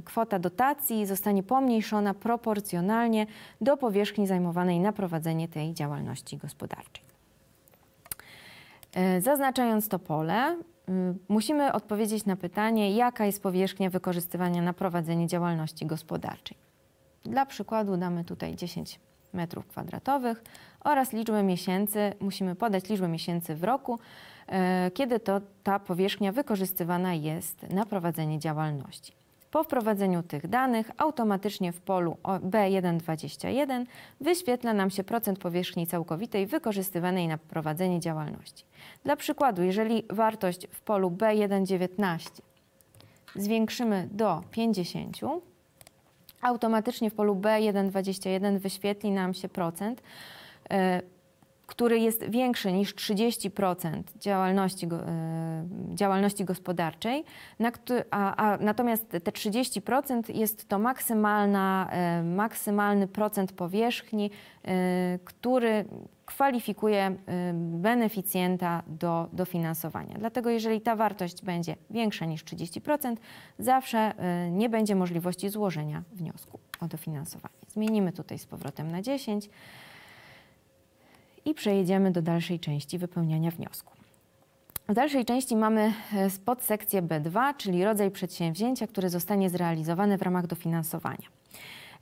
[SPEAKER 2] kwota dotacji zostanie pomniejszona proporcjonalnie do powierzchni zajmowanej na prowadzenie tej działalności gospodarczej. Zaznaczając to pole, musimy odpowiedzieć na pytanie, jaka jest powierzchnia wykorzystywania na prowadzenie działalności gospodarczej. Dla przykładu damy tutaj 10 metrów kwadratowych oraz liczbę miesięcy. Musimy podać liczbę miesięcy w roku, e, kiedy to ta powierzchnia wykorzystywana jest na prowadzenie działalności. Po wprowadzeniu tych danych automatycznie w polu B121 wyświetla nam się procent powierzchni całkowitej wykorzystywanej na prowadzenie działalności. Dla przykładu, jeżeli wartość w polu B119 zwiększymy do 50, automatycznie w polu B121 wyświetli nam się procent. E, który jest większy niż 30% działalności, e, działalności gospodarczej, a, natomiast te 30% jest to maksymalna, e, maksymalny procent powierzchni, e, który kwalifikuje beneficjenta do dofinansowania. Dlatego jeżeli ta wartość będzie większa niż 30%, zawsze nie będzie możliwości złożenia wniosku o dofinansowanie. Zmienimy tutaj z powrotem na 10 i przejdziemy do dalszej części wypełniania wniosku. W dalszej części mamy e, podsekcję B2, czyli rodzaj przedsięwzięcia, które zostanie zrealizowane w ramach dofinansowania.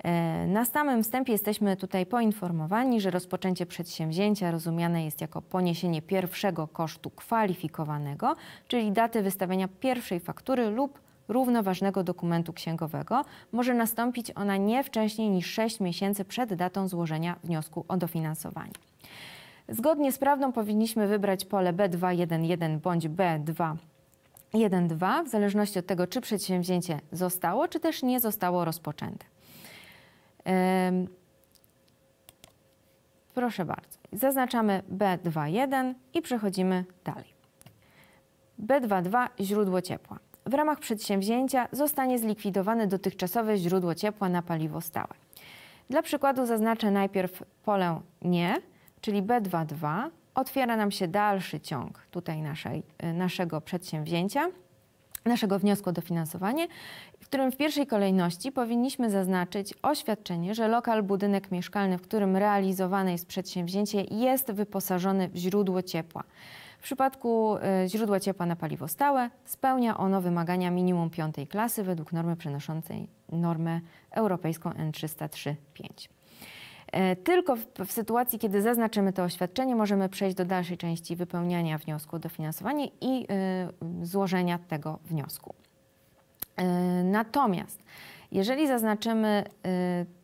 [SPEAKER 2] E, na samym wstępie jesteśmy tutaj poinformowani, że rozpoczęcie przedsięwzięcia rozumiane jest jako poniesienie pierwszego kosztu kwalifikowanego, czyli daty wystawienia pierwszej faktury lub równoważnego dokumentu księgowego. Może nastąpić ona nie wcześniej niż 6 miesięcy przed datą złożenia wniosku o dofinansowanie. Zgodnie z prawdą powinniśmy wybrać pole B211 bądź b 212 w zależności od tego, czy przedsięwzięcie zostało, czy też nie zostało rozpoczęte. Proszę bardzo. Zaznaczamy B2.1 i przechodzimy dalej. B2.2 źródło ciepła. W ramach przedsięwzięcia zostanie zlikwidowane dotychczasowe źródło ciepła na paliwo stałe. Dla przykładu zaznaczę najpierw polę nie, czyli B22, otwiera nam się dalszy ciąg tutaj naszej, y, naszego przedsięwzięcia, naszego wniosku o dofinansowanie, w którym w pierwszej kolejności powinniśmy zaznaczyć oświadczenie, że lokal, budynek mieszkalny, w którym realizowane jest przedsięwzięcie, jest wyposażony w źródło ciepła. W przypadku y, źródła ciepła na paliwo stałe spełnia ono wymagania minimum piątej klasy według normy przenoszącej normę europejską N303-5. E, tylko w, w, sytuacji, kiedy zaznaczymy to oświadczenie, możemy przejść do dalszej części wypełniania wniosku o dofinansowanie i y, złożenia tego wniosku. E, natomiast jeżeli zaznaczymy y,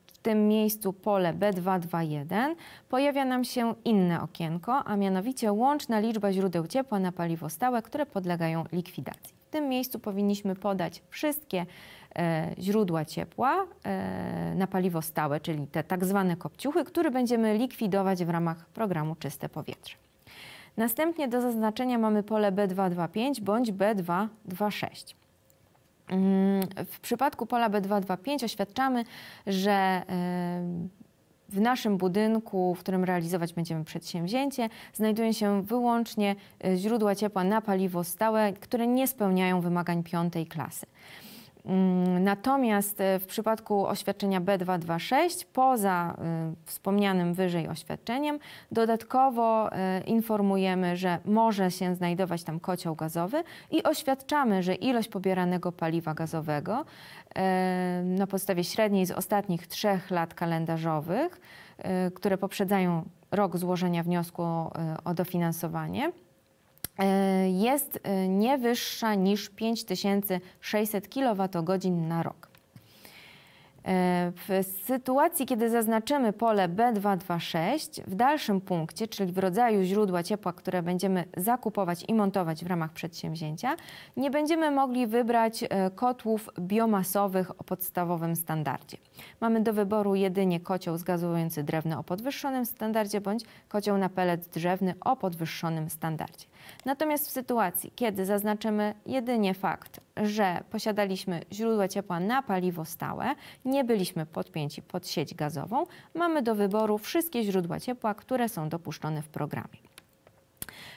[SPEAKER 2] w tym miejscu pole B221, pojawia nam się inne okienko, a mianowicie łączna liczba źródeł ciepła na paliwo stałe, które podlegają likwidacji. W tym miejscu powinniśmy podać wszystkie E, źródła ciepła e, na paliwo stałe, czyli te tak zwane kopciuchy, które będziemy likwidować w ramach programu Czyste Powietrze. Następnie do zaznaczenia mamy pole B225 bądź B226. Mm, w przypadku pola B225 oświadczamy, że e, w naszym budynku, w którym realizować będziemy przedsięwzięcie, znajdują się wyłącznie źródła ciepła na paliwo stałe, które nie spełniają wymagań piątej klasy. Mm, natomiast e, w przypadku oświadczenia B226, poza e, wspomnianym wyżej oświadczeniem, dodatkowo e, informujemy, że może się znajdować tam kocioł gazowy i oświadczamy, że ilość pobieranego paliwa gazowego na podstawie średniej z ostatnich trzech lat kalendarzowych, które poprzedzają rok złożenia wniosku o dofinansowanie, E, jest e, nie wyższa niż 5600 kWh na rok. E, w sytuacji, kiedy zaznaczymy pole B226, w dalszym punkcie, czyli w rodzaju źródła ciepła, które będziemy zakupować i montować w ramach przedsięwzięcia, nie będziemy mogli wybrać kotłów biomasowych o podstawowym standardzie. Mamy do wyboru jedynie kocioł zgazujący drewno o podwyższonym standardzie bądź kocioł na pelet drzewny o podwyższonym standardzie. Natomiast w sytuacji, kiedy zaznaczymy jedynie fakt, że posiadaliśmy źródła ciepła na paliwo stałe, nie byliśmy podpięci pod sieć gazową, mamy do wyboru wszystkie źródła ciepła, które są dopuszczone w programie.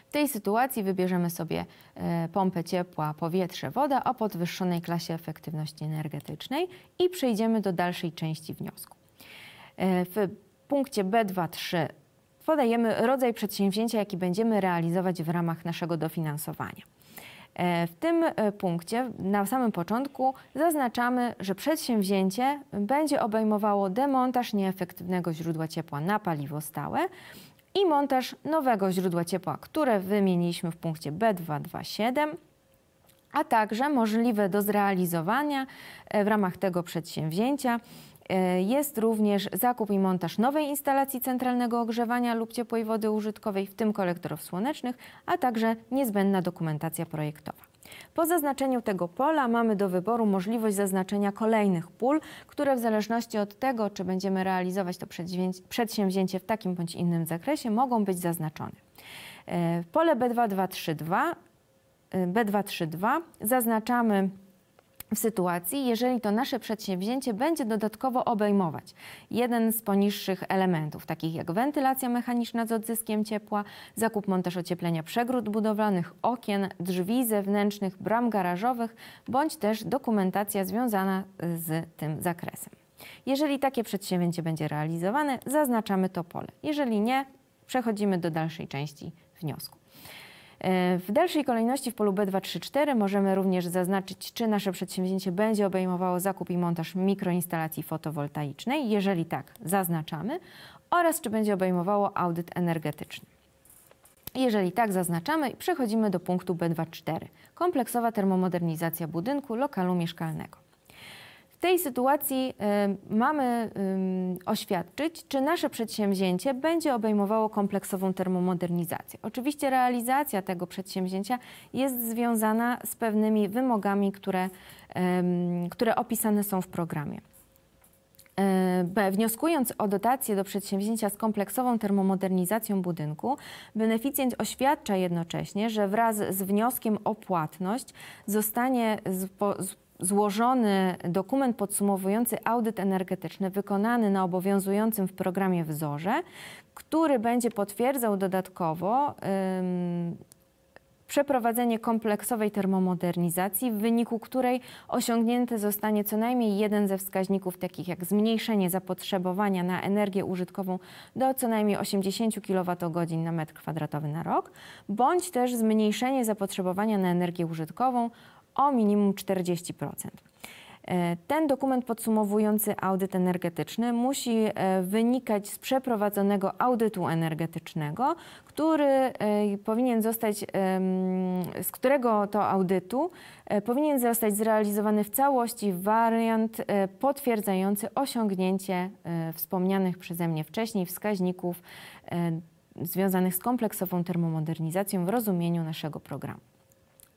[SPEAKER 2] W tej sytuacji wybierzemy sobie e, pompę ciepła, powietrze, woda o podwyższonej klasie efektywności energetycznej i przejdziemy do dalszej części wniosku. E, w punkcie B23 podajemy rodzaj przedsięwzięcia, jaki będziemy realizować w ramach naszego dofinansowania. E, w tym e, punkcie na samym początku zaznaczamy, że przedsięwzięcie będzie obejmowało demontaż nieefektywnego źródła ciepła na paliwo stałe i montaż nowego źródła ciepła, które wymieniliśmy w punkcie B227, a także możliwe do zrealizowania e, w ramach tego przedsięwzięcia E, jest również zakup i montaż nowej instalacji centralnego ogrzewania lub ciepłej wody użytkowej, w tym kolektorów słonecznych, a także niezbędna dokumentacja projektowa. Po zaznaczeniu tego pola mamy do wyboru możliwość zaznaczenia kolejnych pól, które w zależności od tego, czy będziemy realizować to przedsięwzięcie w takim bądź innym zakresie, mogą być zaznaczone. E, pole B2232, e, B232 zaznaczamy w sytuacji, jeżeli to nasze przedsięwzięcie będzie dodatkowo obejmować jeden z poniższych elementów, takich jak wentylacja mechaniczna z odzyskiem ciepła, zakup montaż ocieplenia przegród budowlanych, okien, drzwi zewnętrznych, bram garażowych, bądź też dokumentacja związana z tym zakresem. Jeżeli takie przedsięwzięcie będzie realizowane, zaznaczamy to pole. Jeżeli nie, przechodzimy do dalszej części wniosku. E, w dalszej kolejności w polu B234 możemy również zaznaczyć, czy nasze przedsięwzięcie będzie obejmowało zakup i montaż mikroinstalacji fotowoltaicznej. Jeżeli tak, zaznaczamy oraz czy będzie obejmowało audyt energetyczny. Jeżeli tak, zaznaczamy i przechodzimy do punktu B24 kompleksowa termomodernizacja budynku lokalu mieszkalnego tej sytuacji y, mamy y, oświadczyć, czy nasze przedsięwzięcie będzie obejmowało kompleksową termomodernizację. Oczywiście realizacja tego przedsięwzięcia jest związana z pewnymi wymogami, które, y, które opisane są w programie. Yy, wnioskując o dotację do przedsięwzięcia z kompleksową termomodernizacją budynku, beneficjent oświadcza jednocześnie, że wraz z wnioskiem o płatność zostanie złożony dokument podsumowujący audyt energetyczny wykonany na obowiązującym w programie wzorze, który będzie potwierdzał dodatkowo ym, przeprowadzenie kompleksowej termomodernizacji, w wyniku której osiągnięty zostanie co najmniej jeden ze wskaźników takich jak zmniejszenie zapotrzebowania na energię użytkową do co najmniej 80 kWh na metr kwadratowy na rok, bądź też zmniejszenie zapotrzebowania na energię użytkową o minimum 40%. E, ten dokument podsumowujący audyt energetyczny musi e, wynikać z przeprowadzonego audytu energetycznego, który e, powinien zostać, z którego to audytu powinien zostać zrealizowany w całości wariant potwierdzający osiągnięcie wspomnianych przeze mnie wcześniej wskaźników związanych z kompleksową termomodernizacją w rozumieniu naszego programu.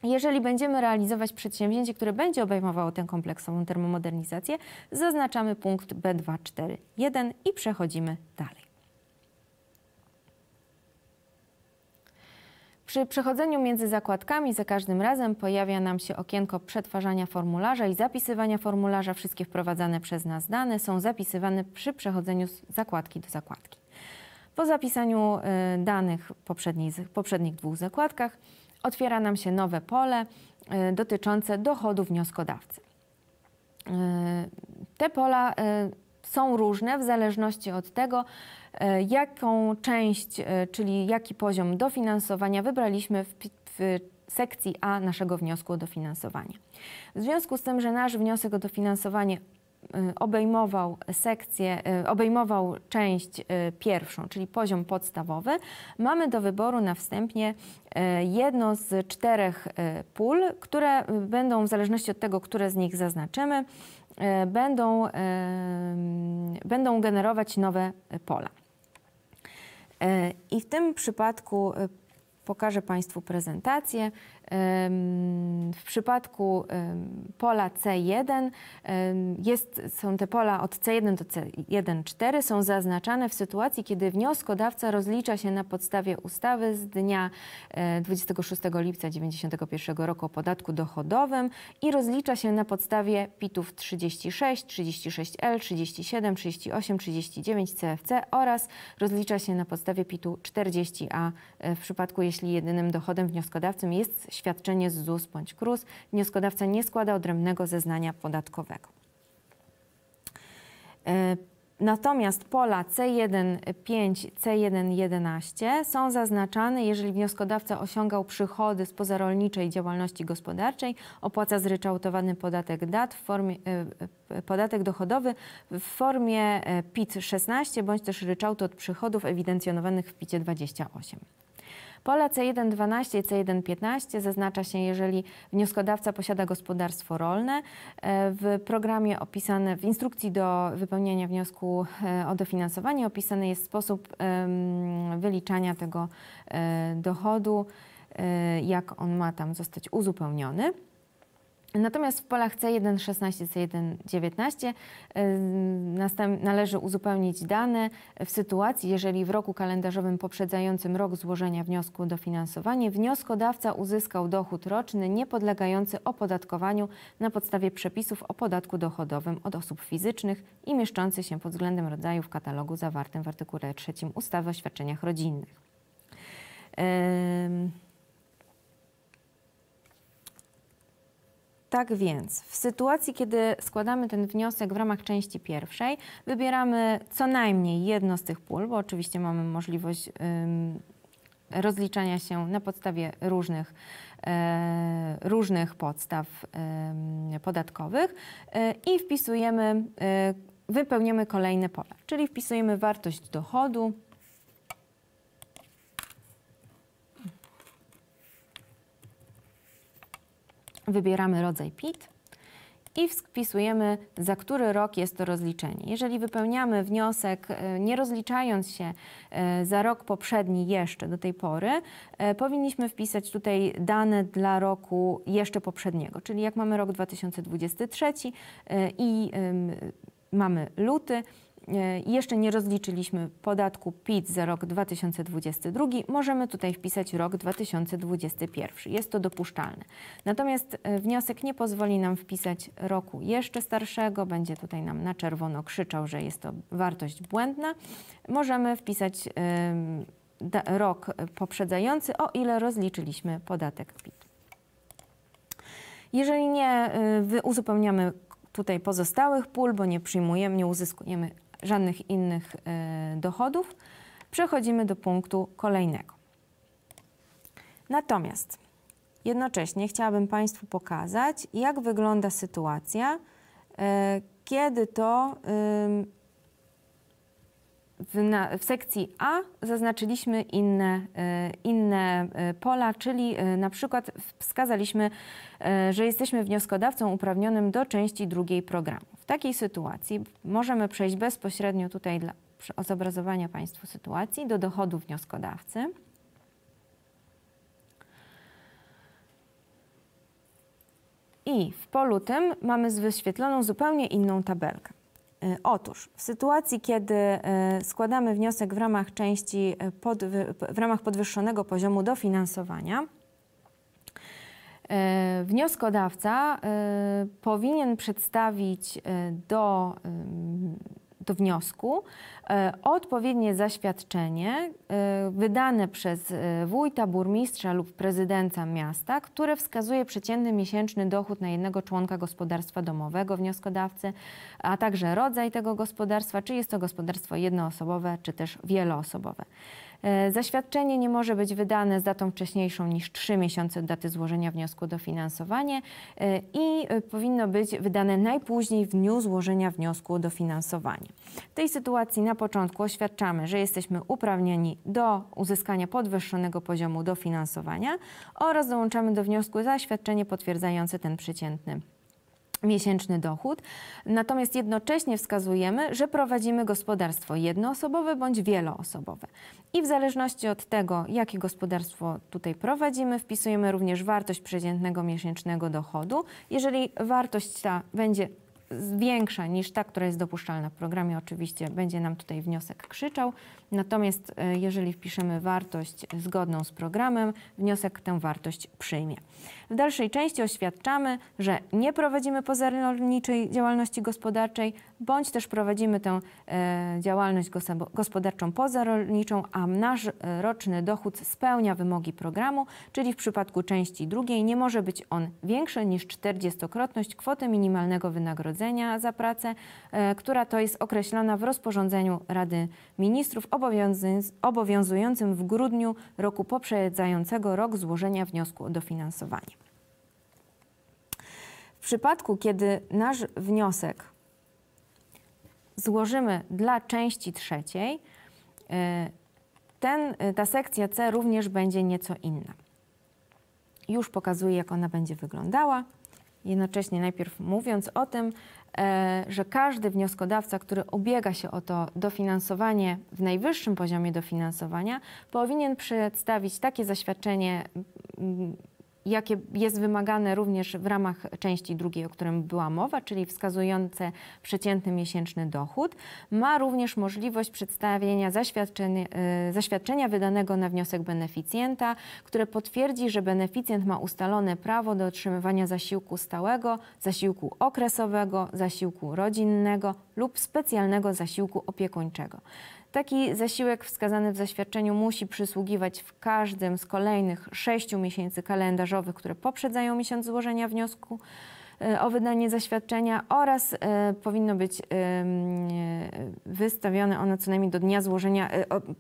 [SPEAKER 2] Jeżeli będziemy realizować przedsięwzięcie, które będzie obejmowało tę kompleksową termomodernizację, zaznaczamy punkt B241 i przechodzimy dalej. Przy przechodzeniu między zakładkami za każdym razem pojawia nam się okienko przetwarzania formularza i zapisywania formularza. Wszystkie wprowadzane przez nas dane są zapisywane przy przechodzeniu z zakładki do zakładki. Po zapisaniu y, danych w poprzednich dwóch zakładkach otwiera nam się nowe pole e, dotyczące dochodu wnioskodawcy. E, te pola e, są różne w zależności od tego, jaką część, czyli jaki poziom dofinansowania wybraliśmy w, w sekcji A naszego wniosku o dofinansowanie. W związku z tym, że nasz wniosek o dofinansowanie Y, obejmował sekcję, y, obejmował część y, pierwszą, czyli poziom podstawowy, mamy do wyboru na wstępie jedno z czterech pól, które będą w zależności od tego, które z nich zaznaczymy, będą, będą generować nowe pola. I w tym przypadku pokażę Państwu prezentację. W przypadku pola C1 jest, są te pola od C1 do C1.4 są zaznaczane w sytuacji, kiedy wnioskodawca rozlicza się na podstawie ustawy z dnia 26 e, lipca 1991 roku o podatku dochodowym i rozlicza się na podstawie PIT-ów 36, 36L, 37, 38, 39 CFC oraz rozlicza się na podstawie PIT-u 40A e, w przypadku, jeśli jedynym dochodem wnioskodawcy jest świadczenie z ZUS bądź KRUS, wnioskodawca nie składa odrębnego zeznania podatkowego. E, natomiast pola C1.5, C1.11 są zaznaczane, jeżeli wnioskodawca osiągał przychody z pozarolniczej działalności gospodarczej, opłaca zryczałtowany podatek DAT, formie, e, e, podatek dochodowy w formie PIT 16 bądź też ryczałtu od przychodów ewidencjonowanych w PIT 28. Pola C1.12 i C1.15 zaznacza się, jeżeli wnioskodawca posiada gospodarstwo rolne. E, w programie opisane, w instrukcji do wypełnienia wniosku e, o dofinansowanie opisany jest sposób wyliczania tego e, dochodu, jak on ma tam zostać uzupełniony. Natomiast w polach C1.16, C1.19 y, należy uzupełnić dane w sytuacji, jeżeli w roku kalendarzowym poprzedzającym rok złożenia wniosku o dofinansowanie wnioskodawca uzyskał dochód roczny niepodlegający opodatkowaniu na podstawie przepisów o podatku dochodowym od osób fizycznych i mieszczący się pod względem rodzaju w katalogu zawartym w artykule 3 ustawy o świadczeniach rodzinnych. Yy... Tak więc, w sytuacji, kiedy składamy ten wniosek w ramach części pierwszej, wybieramy co najmniej jedno z tych pól, bo oczywiście mamy możliwość rozliczania się na podstawie różnych e, różnych podstaw podatkowych e, i wpisujemy, e, wypełniamy kolejne pola, czyli wpisujemy wartość dochodu, wybieramy rodzaj PIT i wpisujemy, za który rok jest to rozliczenie. Jeżeli wypełniamy wniosek, e, nie rozliczając się e, za rok poprzedni jeszcze do tej pory, e, powinniśmy wpisać tutaj dane dla roku jeszcze poprzedniego, czyli jak mamy rok 2023 i mamy luty, E, jeszcze nie rozliczyliśmy podatku PIT za rok 2022, możemy tutaj wpisać rok 2021. Jest to dopuszczalne. Natomiast e, wniosek nie pozwoli nam wpisać roku jeszcze starszego, będzie tutaj nam na czerwono krzyczał, że jest to wartość błędna. Możemy wpisać rok poprzedzający, o ile rozliczyliśmy podatek PIT. Jeżeli nie e, uzupełniamy tutaj pozostałych pól, bo nie przyjmujemy, nie uzyskujemy żadnych innych e, dochodów, przechodzimy do punktu kolejnego. Natomiast jednocześnie chciałabym Państwu pokazać, jak wygląda sytuacja, e, kiedy to w, sekcji A zaznaczyliśmy inne, e, inne pola, czyli na przykład wskazaliśmy, że jesteśmy wnioskodawcą uprawnionym do części drugiej programu takiej sytuacji możemy przejść bezpośrednio tutaj dla zobrazowania Państwu sytuacji do dochodu wnioskodawcy. I w polu tym mamy wyświetloną zupełnie inną tabelkę. Y, otóż w sytuacji, kiedy y, składamy wniosek w ramach części y, pod, w ramach podwyższonego poziomu dofinansowania, E, wnioskodawca e, powinien przedstawić e, do, do wniosku odpowiednie zaświadczenie wydane przez wójta, burmistrza lub prezydenta miasta, które wskazuje przeciętny miesięczny dochód na jednego członka gospodarstwa domowego wnioskodawcy, a także rodzaj tego gospodarstwa, czy jest to gospodarstwo jednoosobowe, czy też wieloosobowe. E, zaświadczenie nie może być wydane z datą wcześniejszą niż 3 miesiące od daty złożenia wniosku o dofinansowanie e, i e, powinno być wydane najpóźniej w dniu złożenia wniosku o dofinansowanie. W tej sytuacji na początku oświadczamy, że jesteśmy uprawnieni do uzyskania podwyższonego poziomu dofinansowania oraz dołączamy do wniosku zaświadczenie potwierdzające ten przeciętny miesięczny dochód. Natomiast jednocześnie wskazujemy, że prowadzimy gospodarstwo jednoosobowe bądź wieloosobowe. I w zależności od tego, jakie gospodarstwo tutaj prowadzimy, wpisujemy również wartość przeciętnego miesięcznego dochodu. Jeżeli wartość ta będzie większa niż ta, która jest dopuszczalna w programie, oczywiście będzie nam tutaj wniosek krzyczał, Natomiast e, jeżeli wpiszemy wartość zgodną z programem, wniosek tę wartość przyjmie. W dalszej części oświadczamy, że nie prowadzimy pozarolniczej działalności gospodarczej, bądź też prowadzimy tę e, działalność gospodarczą pozarolniczą, a nasz e, roczny dochód spełnia wymogi programu, czyli w przypadku części drugiej nie może być on większy niż 40-krotność kwoty minimalnego wynagrodzenia za pracę, która to jest określona w rozporządzeniu Rady Ministrów obowiązującym w grudniu roku poprzedzającego rok złożenia wniosku o dofinansowanie. W przypadku, kiedy nasz wniosek złożymy dla części trzeciej, y, ten, y, ta sekcja C również będzie nieco inna. Już pokazuję, jak ona będzie wyglądała. Jednocześnie najpierw mówiąc o tym, E, że każdy wnioskodawca, który ubiega się o to dofinansowanie w najwyższym poziomie dofinansowania, powinien przedstawić takie zaświadczenie mm, jakie jest wymagane również w ramach części drugiej, o którym była mowa, czyli wskazujące przeciętny miesięczny dochód, ma również możliwość przedstawienia zaświadczenia, y, zaświadczenia wydanego na wniosek beneficjenta, które potwierdzi, że beneficjent ma ustalone prawo do otrzymywania zasiłku stałego, zasiłku okresowego, zasiłku rodzinnego lub specjalnego zasiłku opiekuńczego. Taki zasiłek wskazany w zaświadczeniu musi przysługiwać w każdym z kolejnych sześciu miesięcy kalendarzowych, które poprzedzają miesiąc złożenia wniosku e, o wydanie zaświadczenia oraz e, powinno być e, wystawione ono co najmniej do dnia złożenia,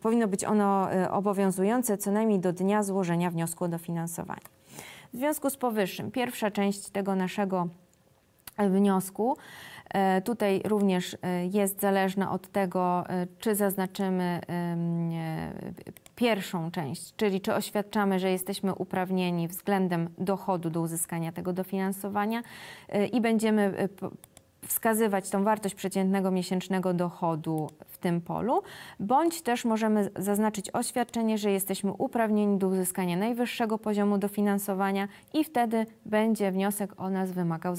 [SPEAKER 2] powinno być ono obowiązujące co najmniej do dnia złożenia wniosku o dofinansowanie. W związku z powyższym, pierwsza część tego naszego wniosku E, tutaj również e, jest zależna od tego, e, czy zaznaczymy pierwszą część, czyli czy oświadczamy, że jesteśmy uprawnieni względem dochodu do uzyskania tego dofinansowania i będziemy wskazywać tą wartość przeciętnego miesięcznego dochodu w tym polu, bądź też możemy zaznaczyć oświadczenie, że jesteśmy uprawnieni do uzyskania najwyższego poziomu dofinansowania i wtedy będzie wniosek o nas wymagał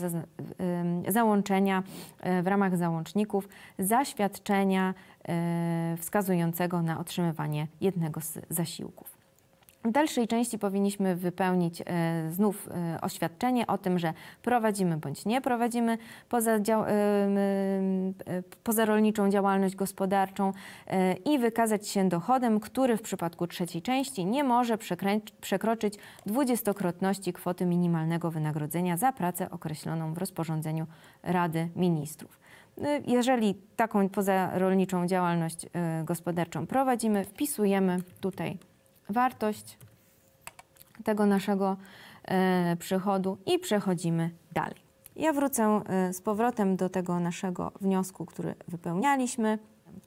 [SPEAKER 2] załączenia y, w ramach załączników zaświadczenia y, wskazującego na otrzymywanie jednego z zasiłków. W dalszej części powinniśmy wypełnić e, znów e, oświadczenie o tym, że prowadzimy bądź nie prowadzimy poza e, pozarolniczą działalność gospodarczą i wykazać się dochodem, który w przypadku trzeciej części nie może przekroczyć dwudziestokrotności kwoty minimalnego wynagrodzenia za pracę określoną w rozporządzeniu Rady Ministrów. Jeżeli taką pozarolniczą działalność gospodarczą prowadzimy, wpisujemy tutaj wartość tego naszego e, przychodu i przechodzimy dalej. Ja wrócę e, z powrotem do tego naszego wniosku, który wypełnialiśmy.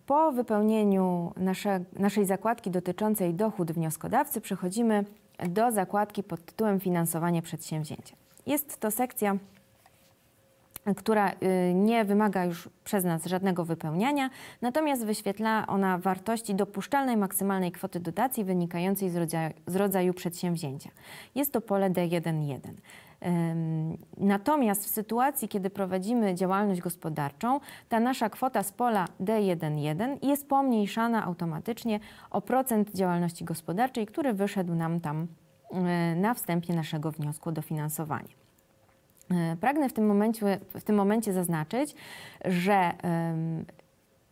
[SPEAKER 2] Po wypełnieniu nasze, naszej zakładki dotyczącej dochód wnioskodawcy przechodzimy do zakładki pod tytułem Finansowanie przedsięwzięcia. Jest to sekcja która y, nie wymaga już przez nas żadnego wypełniania, natomiast wyświetla ona wartości dopuszczalnej maksymalnej kwoty dotacji wynikającej z rodzaju, z rodzaju przedsięwzięcia. Jest to pole D1.1. Natomiast w sytuacji, kiedy prowadzimy działalność gospodarczą, ta nasza kwota z pola D1.1 jest pomniejszana automatycznie o procent działalności gospodarczej, który wyszedł nam tam y, na wstępie naszego wniosku o dofinansowanie. E, pragnę w tym momencie, w tym momencie zaznaczyć, że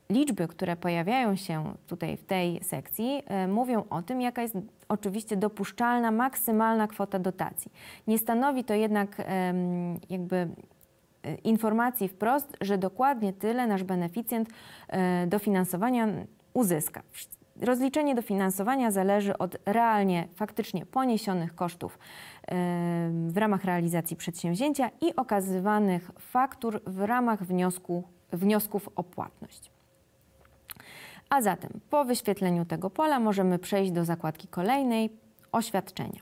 [SPEAKER 2] liczby, które pojawiają się tutaj w tej sekcji, e, mówią o tym, jaka jest oczywiście dopuszczalna maksymalna kwota dotacji. Nie stanowi to jednak jakby e, informacji wprost, że dokładnie tyle nasz beneficjent dofinansowania uzyska. Rozliczenie dofinansowania zależy od realnie, faktycznie poniesionych kosztów w ramach realizacji przedsięwzięcia i okazywanych faktur w ramach wniosku, wniosków o płatność. A zatem po wyświetleniu tego pola możemy przejść do zakładki kolejnej oświadczenia.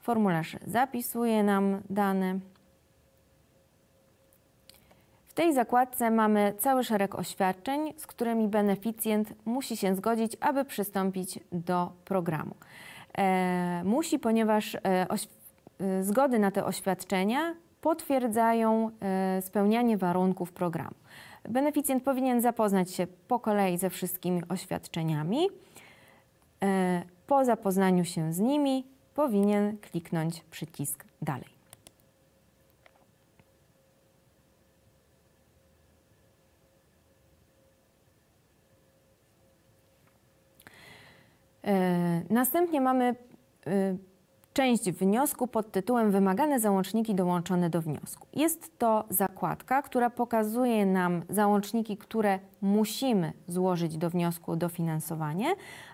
[SPEAKER 2] Formularz zapisuje nam dane tej zakładce mamy cały szereg oświadczeń, z którymi beneficjent musi się zgodzić, aby przystąpić do programu. E, musi, ponieważ e, e, zgody na te oświadczenia potwierdzają e, spełnianie warunków programu. Beneficjent powinien zapoznać się po kolei ze wszystkimi oświadczeniami. E, po zapoznaniu się z nimi powinien kliknąć przycisk Dalej. E, następnie mamy e, część wniosku pod tytułem Wymagane załączniki dołączone do wniosku. Jest to zakładka, która pokazuje nam załączniki, które musimy złożyć do wniosku o dofinansowanie,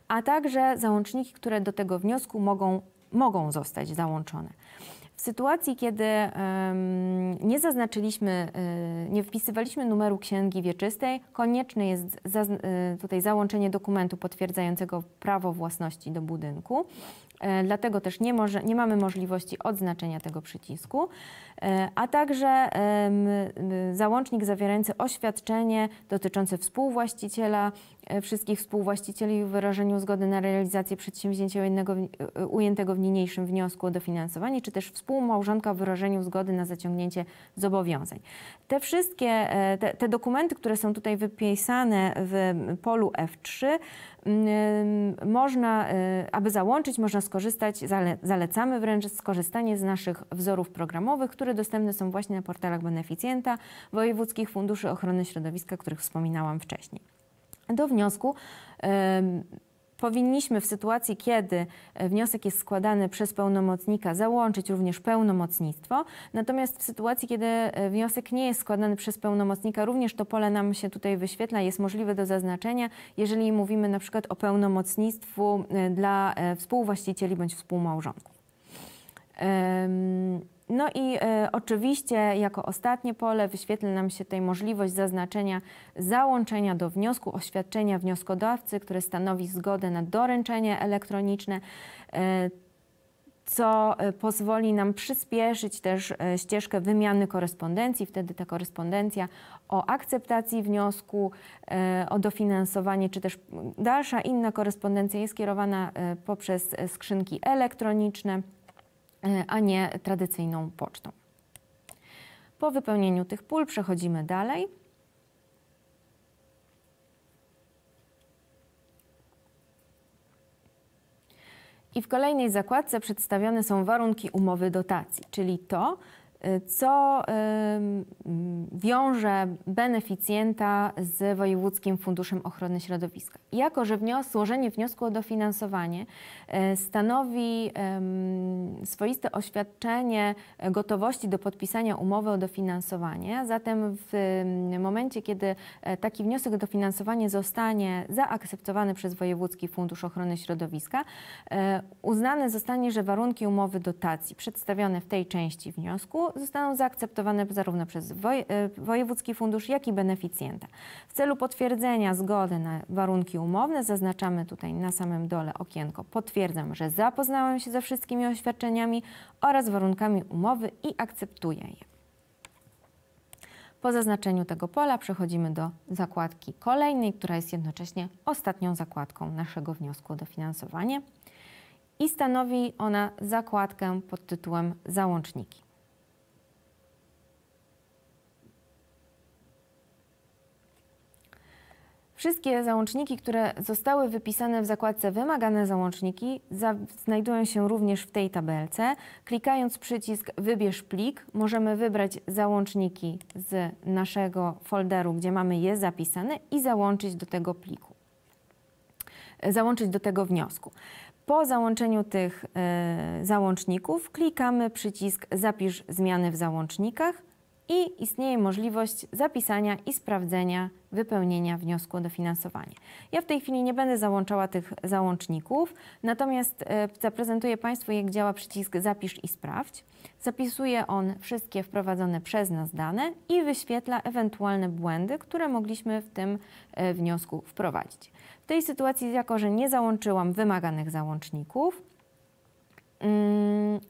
[SPEAKER 2] a także załączniki, które do tego wniosku mogą, mogą zostać załączone. W sytuacji, kiedy nie zaznaczyliśmy, y, nie wpisywaliśmy numeru księgi wieczystej, konieczne jest y, tutaj załączenie dokumentu potwierdzającego prawo własności do budynku. E, dlatego też nie, może, nie mamy możliwości odznaczenia tego przycisku, e, a także załącznik zawierający oświadczenie dotyczące współwłaściciela, e, wszystkich współwłaścicieli w wyrażeniu zgody na realizację przedsięwzięcia ujętego w niniejszym wniosku o dofinansowanie, czy też współmałżonka w wyrażeniu zgody na zaciągnięcie zobowiązań. Te wszystkie, te, te dokumenty, które są tutaj wypisane w polu F3, można, e, aby załączyć, można skorzystać, zalecamy wręcz skorzystanie z naszych wzorów programowych, które dostępne są właśnie na portalach beneficjenta wojewódzkich funduszy ochrony środowiska, których wspominałam wcześniej. Do wniosku powinniśmy w sytuacji, kiedy e, wniosek jest składany przez pełnomocnika, załączyć również pełnomocnictwo. Natomiast w sytuacji, kiedy e, wniosek nie jest składany przez pełnomocnika, również to pole nam się tutaj wyświetla, jest możliwe do zaznaczenia, jeżeli mówimy na przykład o pełnomocnictwu e, dla współwłaścicieli bądź współmałżonków. No i e, oczywiście jako ostatnie pole wyświetli nam się tutaj możliwość zaznaczenia załączenia do wniosku oświadczenia wnioskodawcy, które stanowi zgodę na doręczenie elektroniczne. E, co e, pozwoli nam przyspieszyć też ścieżkę wymiany korespondencji. Wtedy ta korespondencja o akceptacji wniosku, o dofinansowanie, czy też dalsza inna korespondencja jest kierowana poprzez skrzynki elektroniczne. E, a nie tradycyjną pocztą. Po wypełnieniu tych pól przechodzimy dalej. I w kolejnej zakładce przedstawione są warunki umowy dotacji, czyli to, E, co wiąże beneficjenta z Wojewódzkim Funduszem Ochrony Środowiska. Jako, że wnios złożenie wniosku o dofinansowanie e, stanowi swoiste oświadczenie gotowości do podpisania umowy o dofinansowanie, zatem w momencie, kiedy e, taki wniosek o dofinansowanie zostanie zaakceptowany przez Wojewódzki Fundusz Ochrony Środowiska, uznane zostanie, że warunki umowy dotacji przedstawione w tej części wniosku zostaną zaakceptowane zarówno przez woj e, Wojewódzki Fundusz, jak i beneficjenta. W celu potwierdzenia zgody na warunki umowne zaznaczamy tutaj na samym dole okienko potwierdzam, że zapoznałem się ze wszystkimi oświadczeniami oraz warunkami umowy i akceptuję je. Po zaznaczeniu tego pola przechodzimy do zakładki kolejnej, która jest jednocześnie ostatnią zakładką naszego wniosku o dofinansowanie i stanowi ona zakładkę pod tytułem Załączniki. Wszystkie załączniki, które zostały wypisane w zakładce Wymagane załączniki, znajdują się również w tej tabelce. Klikając przycisk Wybierz plik, możemy wybrać załączniki z naszego folderu, gdzie mamy je zapisane i załączyć do tego pliku, załączyć do tego wniosku. Po załączeniu tych y, załączników klikamy przycisk Zapisz zmiany w załącznikach i istnieje możliwość zapisania i sprawdzenia wypełnienia wniosku o dofinansowanie. Ja w tej chwili nie będę załączała tych załączników, natomiast e, zaprezentuję Państwu, jak działa przycisk Zapisz i sprawdź. Zapisuje on wszystkie wprowadzone przez nas dane i wyświetla ewentualne błędy, które mogliśmy w tym e, wniosku wprowadzić. W tej sytuacji, jako że nie załączyłam wymaganych załączników, mm,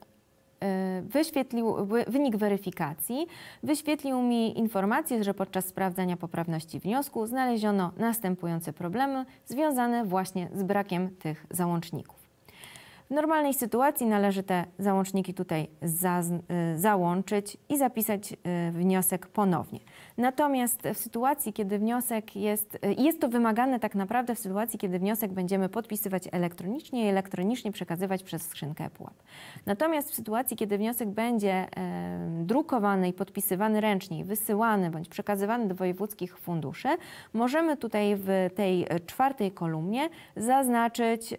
[SPEAKER 2] E, wyświetlił wynik weryfikacji, wyświetlił mi informację, że podczas sprawdzania poprawności wniosku znaleziono następujące problemy związane właśnie z brakiem tych załączników. W normalnej sytuacji należy te załączniki tutaj za, y, załączyć i zapisać y, wniosek ponownie. Natomiast w sytuacji, kiedy wniosek jest, y, jest to wymagane tak naprawdę w sytuacji, kiedy wniosek będziemy podpisywać elektronicznie i elektronicznie przekazywać przez skrzynkę pułap. Natomiast w sytuacji, kiedy wniosek będzie drukowany i podpisywany ręcznie, wysyłany bądź przekazywany do wojewódzkich funduszy, możemy tutaj w tej czwartej kolumnie zaznaczyć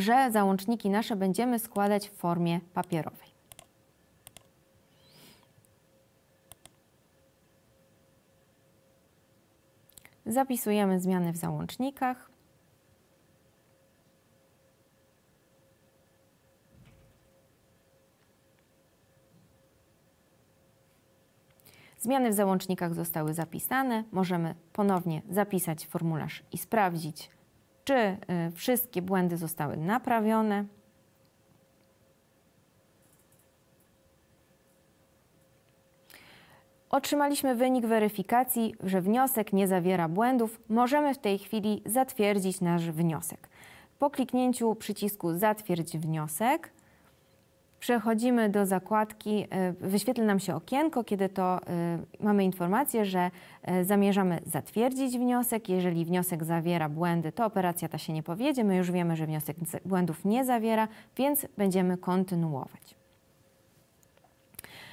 [SPEAKER 2] że załączniki nasze będziemy składać w formie papierowej. Zapisujemy zmiany w załącznikach. Zmiany w załącznikach zostały zapisane. Możemy ponownie zapisać formularz i sprawdzić, czy y, wszystkie błędy zostały naprawione. Otrzymaliśmy wynik weryfikacji, że wniosek nie zawiera błędów. Możemy w tej chwili zatwierdzić nasz wniosek. Po kliknięciu przycisku Zatwierdź wniosek Przechodzimy do zakładki, e, wyświetli nam się okienko, kiedy to e, mamy informację, że e, zamierzamy zatwierdzić wniosek. Jeżeli wniosek zawiera błędy, to operacja ta się nie powiedzie. My już wiemy, że wniosek błędów nie zawiera, więc będziemy kontynuować.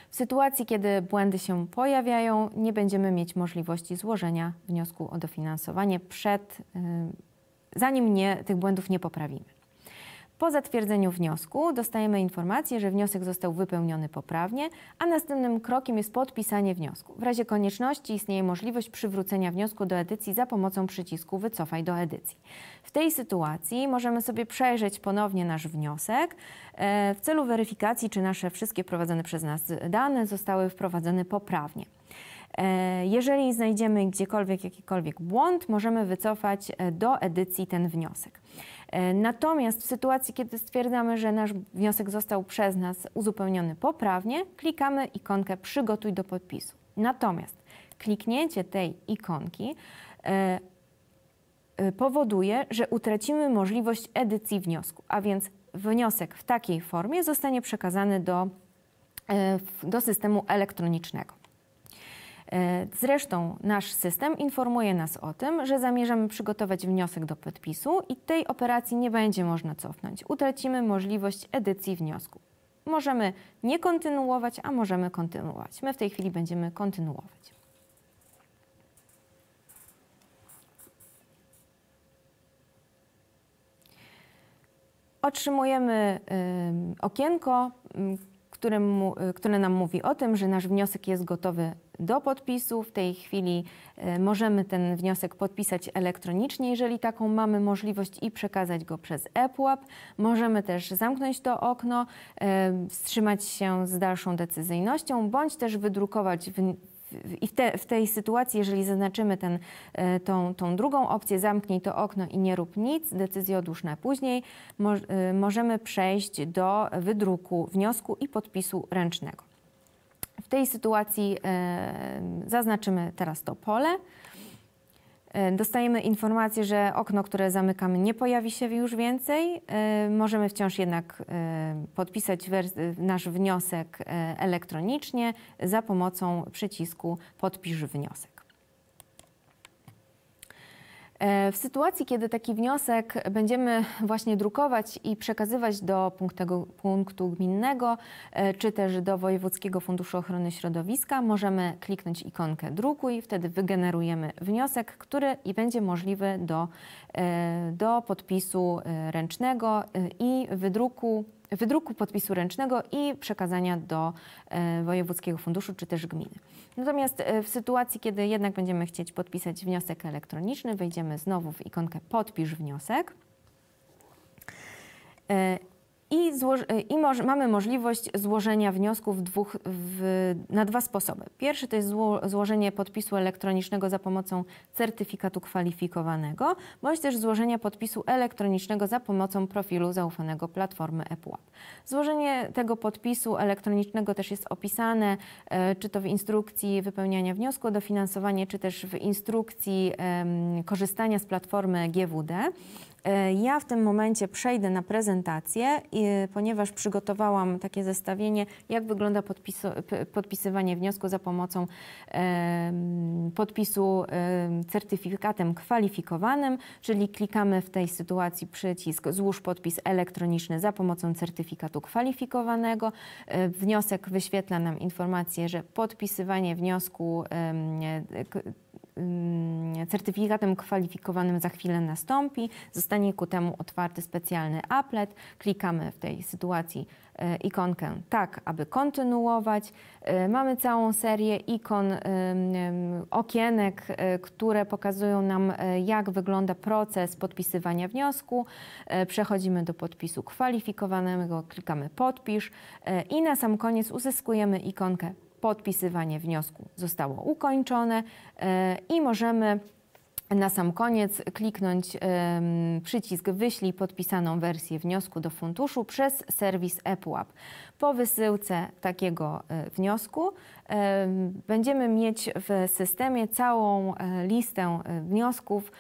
[SPEAKER 2] W sytuacji, kiedy błędy się pojawiają, nie będziemy mieć możliwości złożenia wniosku o dofinansowanie przed, zanim nie, tych błędów nie poprawimy. Po zatwierdzeniu wniosku dostajemy informację, że wniosek został wypełniony poprawnie, a następnym krokiem jest podpisanie wniosku. W razie konieczności istnieje możliwość przywrócenia wniosku do edycji za pomocą przycisku Wycofaj do edycji. W tej sytuacji możemy sobie przejrzeć ponownie nasz wniosek e, w celu weryfikacji, czy nasze wszystkie wprowadzone przez nas dane zostały wprowadzone poprawnie. E, jeżeli znajdziemy gdziekolwiek jakikolwiek błąd, możemy wycofać e, do edycji ten wniosek. E, natomiast w sytuacji, kiedy stwierdzamy, że nasz wniosek został przez nas uzupełniony poprawnie, klikamy ikonkę Przygotuj do podpisu. Natomiast kliknięcie tej ikonki e, e, powoduje, że utracimy możliwość edycji wniosku, a więc wniosek w takiej formie zostanie przekazany do, do systemu elektronicznego. E, zresztą nasz system informuje nas o tym, że zamierzamy przygotować wniosek do podpisu i tej operacji nie będzie można cofnąć. Utracimy możliwość edycji wniosku. Możemy nie kontynuować, a możemy kontynuować. My w tej chwili będziemy kontynuować. Otrzymujemy okienko, y, które nam mówi o tym, że nasz wniosek jest gotowy do podpisu. W tej chwili e, możemy ten wniosek podpisać elektronicznie, jeżeli taką mamy możliwość i przekazać go przez ePUAP. Możemy też zamknąć to okno, e, wstrzymać się z dalszą decyzyjnością, bądź też wydrukować w i w, te, w, tej sytuacji, jeżeli zaznaczymy ten, e, tą, tą, drugą opcję, zamknij to okno i nie rób nic, decyzję odłóż na później, mo, możemy przejść do wydruku wniosku i podpisu ręcznego. W tej sytuacji e, zaznaczymy teraz to pole. E, dostajemy informację, że okno, które zamykamy, nie pojawi się już więcej. E, możemy wciąż jednak podpisać nasz wniosek elektronicznie za pomocą przycisku Podpisz wniosek. E, w sytuacji, kiedy taki wniosek będziemy właśnie drukować i przekazywać do punktu, punktu, gminnego, e, czy też do Wojewódzkiego Funduszu Ochrony Środowiska, możemy kliknąć ikonkę drukuj, wtedy wygenerujemy wniosek, który i będzie możliwy do, e, do podpisu ręcznego i wydruku wydruku podpisu ręcznego i przekazania do e, wojewódzkiego funduszu czy też gminy. Natomiast e, w sytuacji, kiedy jednak będziemy chcieć podpisać wniosek elektroniczny, wejdziemy znowu w ikonkę podpisz wniosek. E, i, y, i mamy możliwość złożenia wniosków dwóch w, na dwa sposoby. Pierwszy to jest zło złożenie podpisu elektronicznego za pomocą certyfikatu kwalifikowanego, bądź też złożenie podpisu elektronicznego za pomocą profilu zaufanego platformy ePUAP. Złożenie tego podpisu elektronicznego też jest opisane, e, czy to w instrukcji wypełniania wniosku o dofinansowanie, czy też w instrukcji e, korzystania z platformy GWD. E, ja w tym momencie przejdę na prezentację, ponieważ przygotowałam takie zestawienie, jak wygląda podpisywanie wniosku za pomocą podpisu certyfikatem kwalifikowanym, czyli klikamy w tej sytuacji przycisk złóż podpis elektroniczny za pomocą certyfikatu kwalifikowanego. E, wniosek wyświetla nam informację, że podpisywanie wniosku Mm, certyfikatem kwalifikowanym za chwilę nastąpi. Zostanie ku temu otwarty specjalny applet. Klikamy w tej sytuacji e, ikonkę tak, aby kontynuować. E, mamy całą serię ikon, okienek, e, które pokazują nam, jak wygląda proces podpisywania wniosku. Przechodzimy do podpisu kwalifikowanego, klikamy podpisz i na sam koniec uzyskujemy ikonkę podpisywanie wniosku zostało ukończone e, i możemy na sam koniec kliknąć przycisk Wyślij podpisaną wersję wniosku do funduszu przez serwis ePUAP. Po wysyłce takiego e, wniosku będziemy mieć w systemie całą e, listę e, wniosków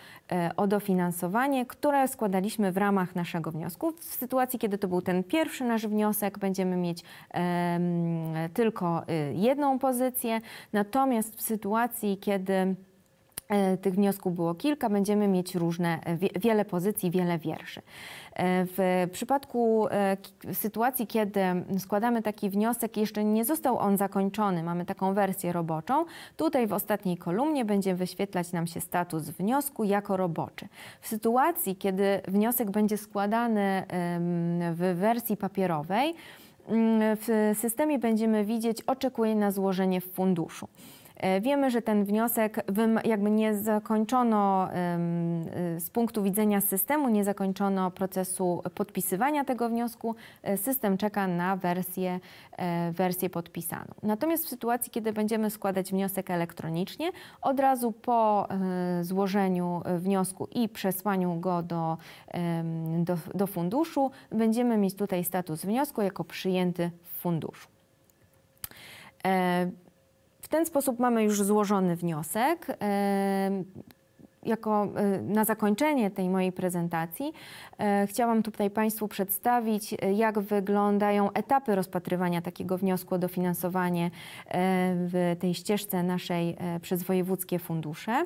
[SPEAKER 2] o dofinansowanie, które składaliśmy w ramach naszego wniosku. W sytuacji, kiedy to był ten pierwszy nasz wniosek, będziemy mieć tylko y, jedną pozycję, natomiast w sytuacji, kiedy E, tych wniosków było kilka, będziemy mieć różne, e, wiele pozycji, wiele wierszy. E, w przypadku sytuacji, kiedy składamy taki wniosek, jeszcze nie został on zakończony, mamy taką wersję roboczą, tutaj w ostatniej kolumnie będzie wyświetlać nam się status wniosku jako roboczy. W sytuacji, kiedy wniosek będzie składany w wersji papierowej, mm, w systemie będziemy widzieć oczekuje na złożenie w funduszu. E, wiemy, że ten wniosek jakby nie zakończono e, z punktu widzenia systemu, nie zakończono procesu podpisywania tego wniosku. E, system czeka na wersję, wersję podpisaną. Natomiast w sytuacji, kiedy będziemy składać wniosek elektronicznie, od razu po złożeniu wniosku i przesłaniu go do, do, do funduszu, będziemy mieć tutaj status wniosku jako przyjęty w funduszu ten sposób mamy już złożony wniosek jako na zakończenie tej mojej prezentacji e, chciałam tutaj Państwu przedstawić, e, jak wyglądają etapy rozpatrywania takiego wniosku o dofinansowanie e, w tej ścieżce naszej przez wojewódzkie fundusze.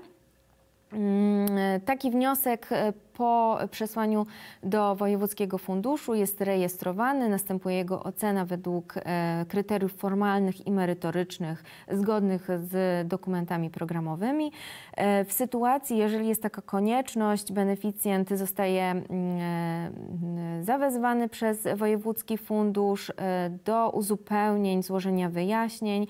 [SPEAKER 2] Taki wniosek e, po przesłaniu do Wojewódzkiego Funduszu jest rejestrowany, następuje jego ocena według e, kryteriów formalnych i merytorycznych zgodnych z dokumentami programowymi. E, w sytuacji, jeżeli jest taka konieczność, beneficjent zostaje mm, zawezwany przez Wojewódzki Fundusz do uzupełnień, złożenia wyjaśnień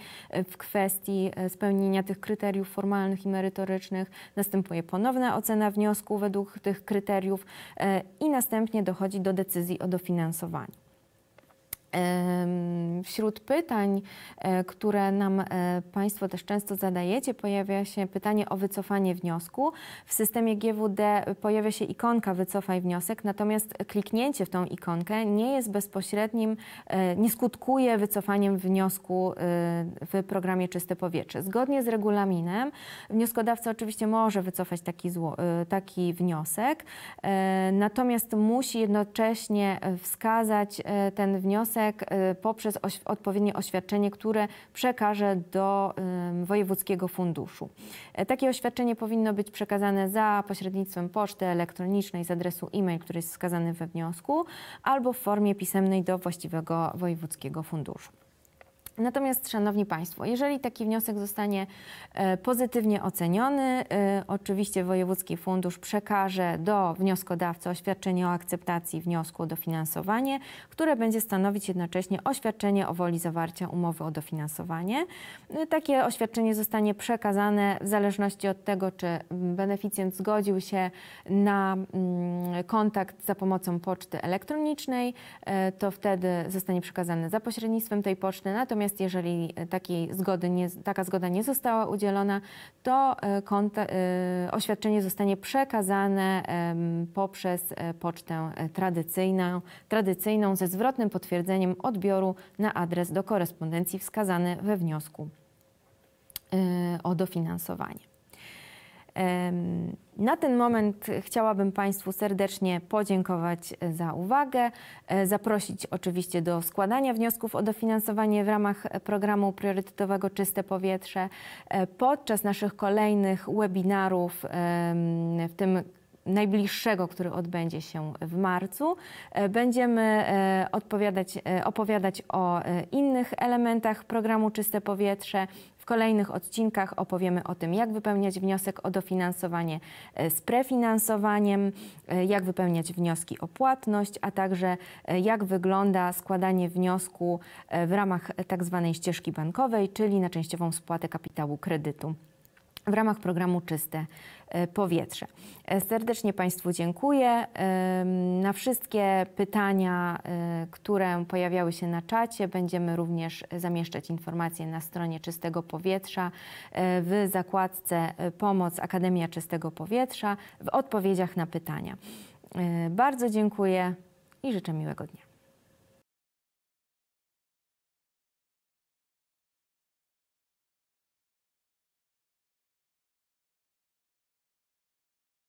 [SPEAKER 2] w kwestii spełnienia tych kryteriów formalnych i merytorycznych. Następuje następuje ponowna ocena wniosku według tych kryteriów e, i następnie dochodzi do decyzji o dofinansowaniu. Wśród pytań, e, które nam e, Państwo też często zadajecie, pojawia się pytanie o wycofanie wniosku. W systemie GWD pojawia się ikonka wycofaj wniosek, natomiast kliknięcie w tą ikonkę nie jest bezpośrednim, e, nie skutkuje wycofaniem wniosku w programie Czyste Powietrze. Zgodnie z regulaminem wnioskodawca oczywiście może wycofać taki, zło, taki wniosek, natomiast musi jednocześnie wskazać ten wniosek, wniosek y, poprzez oś odpowiednie oświadczenie, które przekaże do wojewódzkiego funduszu. E, takie oświadczenie powinno być przekazane za pośrednictwem poczty elektronicznej z adresu e-mail, który jest wskazany we wniosku, albo w formie pisemnej do właściwego wojewódzkiego funduszu. Natomiast, Szanowni Państwo, jeżeli taki wniosek zostanie e, pozytywnie oceniony, e, oczywiście Wojewódzki Fundusz przekaże do wnioskodawcy oświadczenie o akceptacji wniosku o dofinansowanie, które będzie stanowić jednocześnie oświadczenie o woli zawarcia umowy o dofinansowanie. E, takie oświadczenie zostanie przekazane w zależności od tego, czy beneficjent zgodził się na mm, kontakt za pomocą poczty elektronicznej, to wtedy zostanie przekazane za pośrednictwem tej poczty, natomiast jest, jeżeli takiej zgody nie, taka zgoda nie została udzielona, to e, e, oświadczenie zostanie przekazane poprzez e, pocztę tradycyjną, tradycyjną ze zwrotnym potwierdzeniem odbioru na adres do korespondencji wskazany we wniosku o dofinansowanie. Na ten moment chciałabym Państwu serdecznie podziękować za uwagę, e, zaprosić oczywiście do składania wniosków o dofinansowanie w ramach programu priorytetowego Czyste Powietrze. E, podczas naszych kolejnych webinarów, w tym najbliższego, który odbędzie się w marcu. E, będziemy odpowiadać, opowiadać o innych elementach programu Czyste Powietrze, kolejnych odcinkach opowiemy o tym, jak wypełniać wniosek o dofinansowanie e, z prefinansowaniem, e, jak wypełniać wnioski o płatność, a także e, jak wygląda składanie wniosku w ramach tzw. Tak ścieżki bankowej, czyli na częściową spłatę kapitału kredytu w ramach programu Czyste e, Powietrze. E, serdecznie Państwu dziękuję. Na wszystkie pytania, e, które pojawiały się na czacie, będziemy również zamieszczać informacje na stronie Czystego Powietrza w zakładce Pomoc Akademia Czystego Powietrza w odpowiedziach na pytania.
[SPEAKER 1] Bardzo dziękuję i życzę miłego dnia.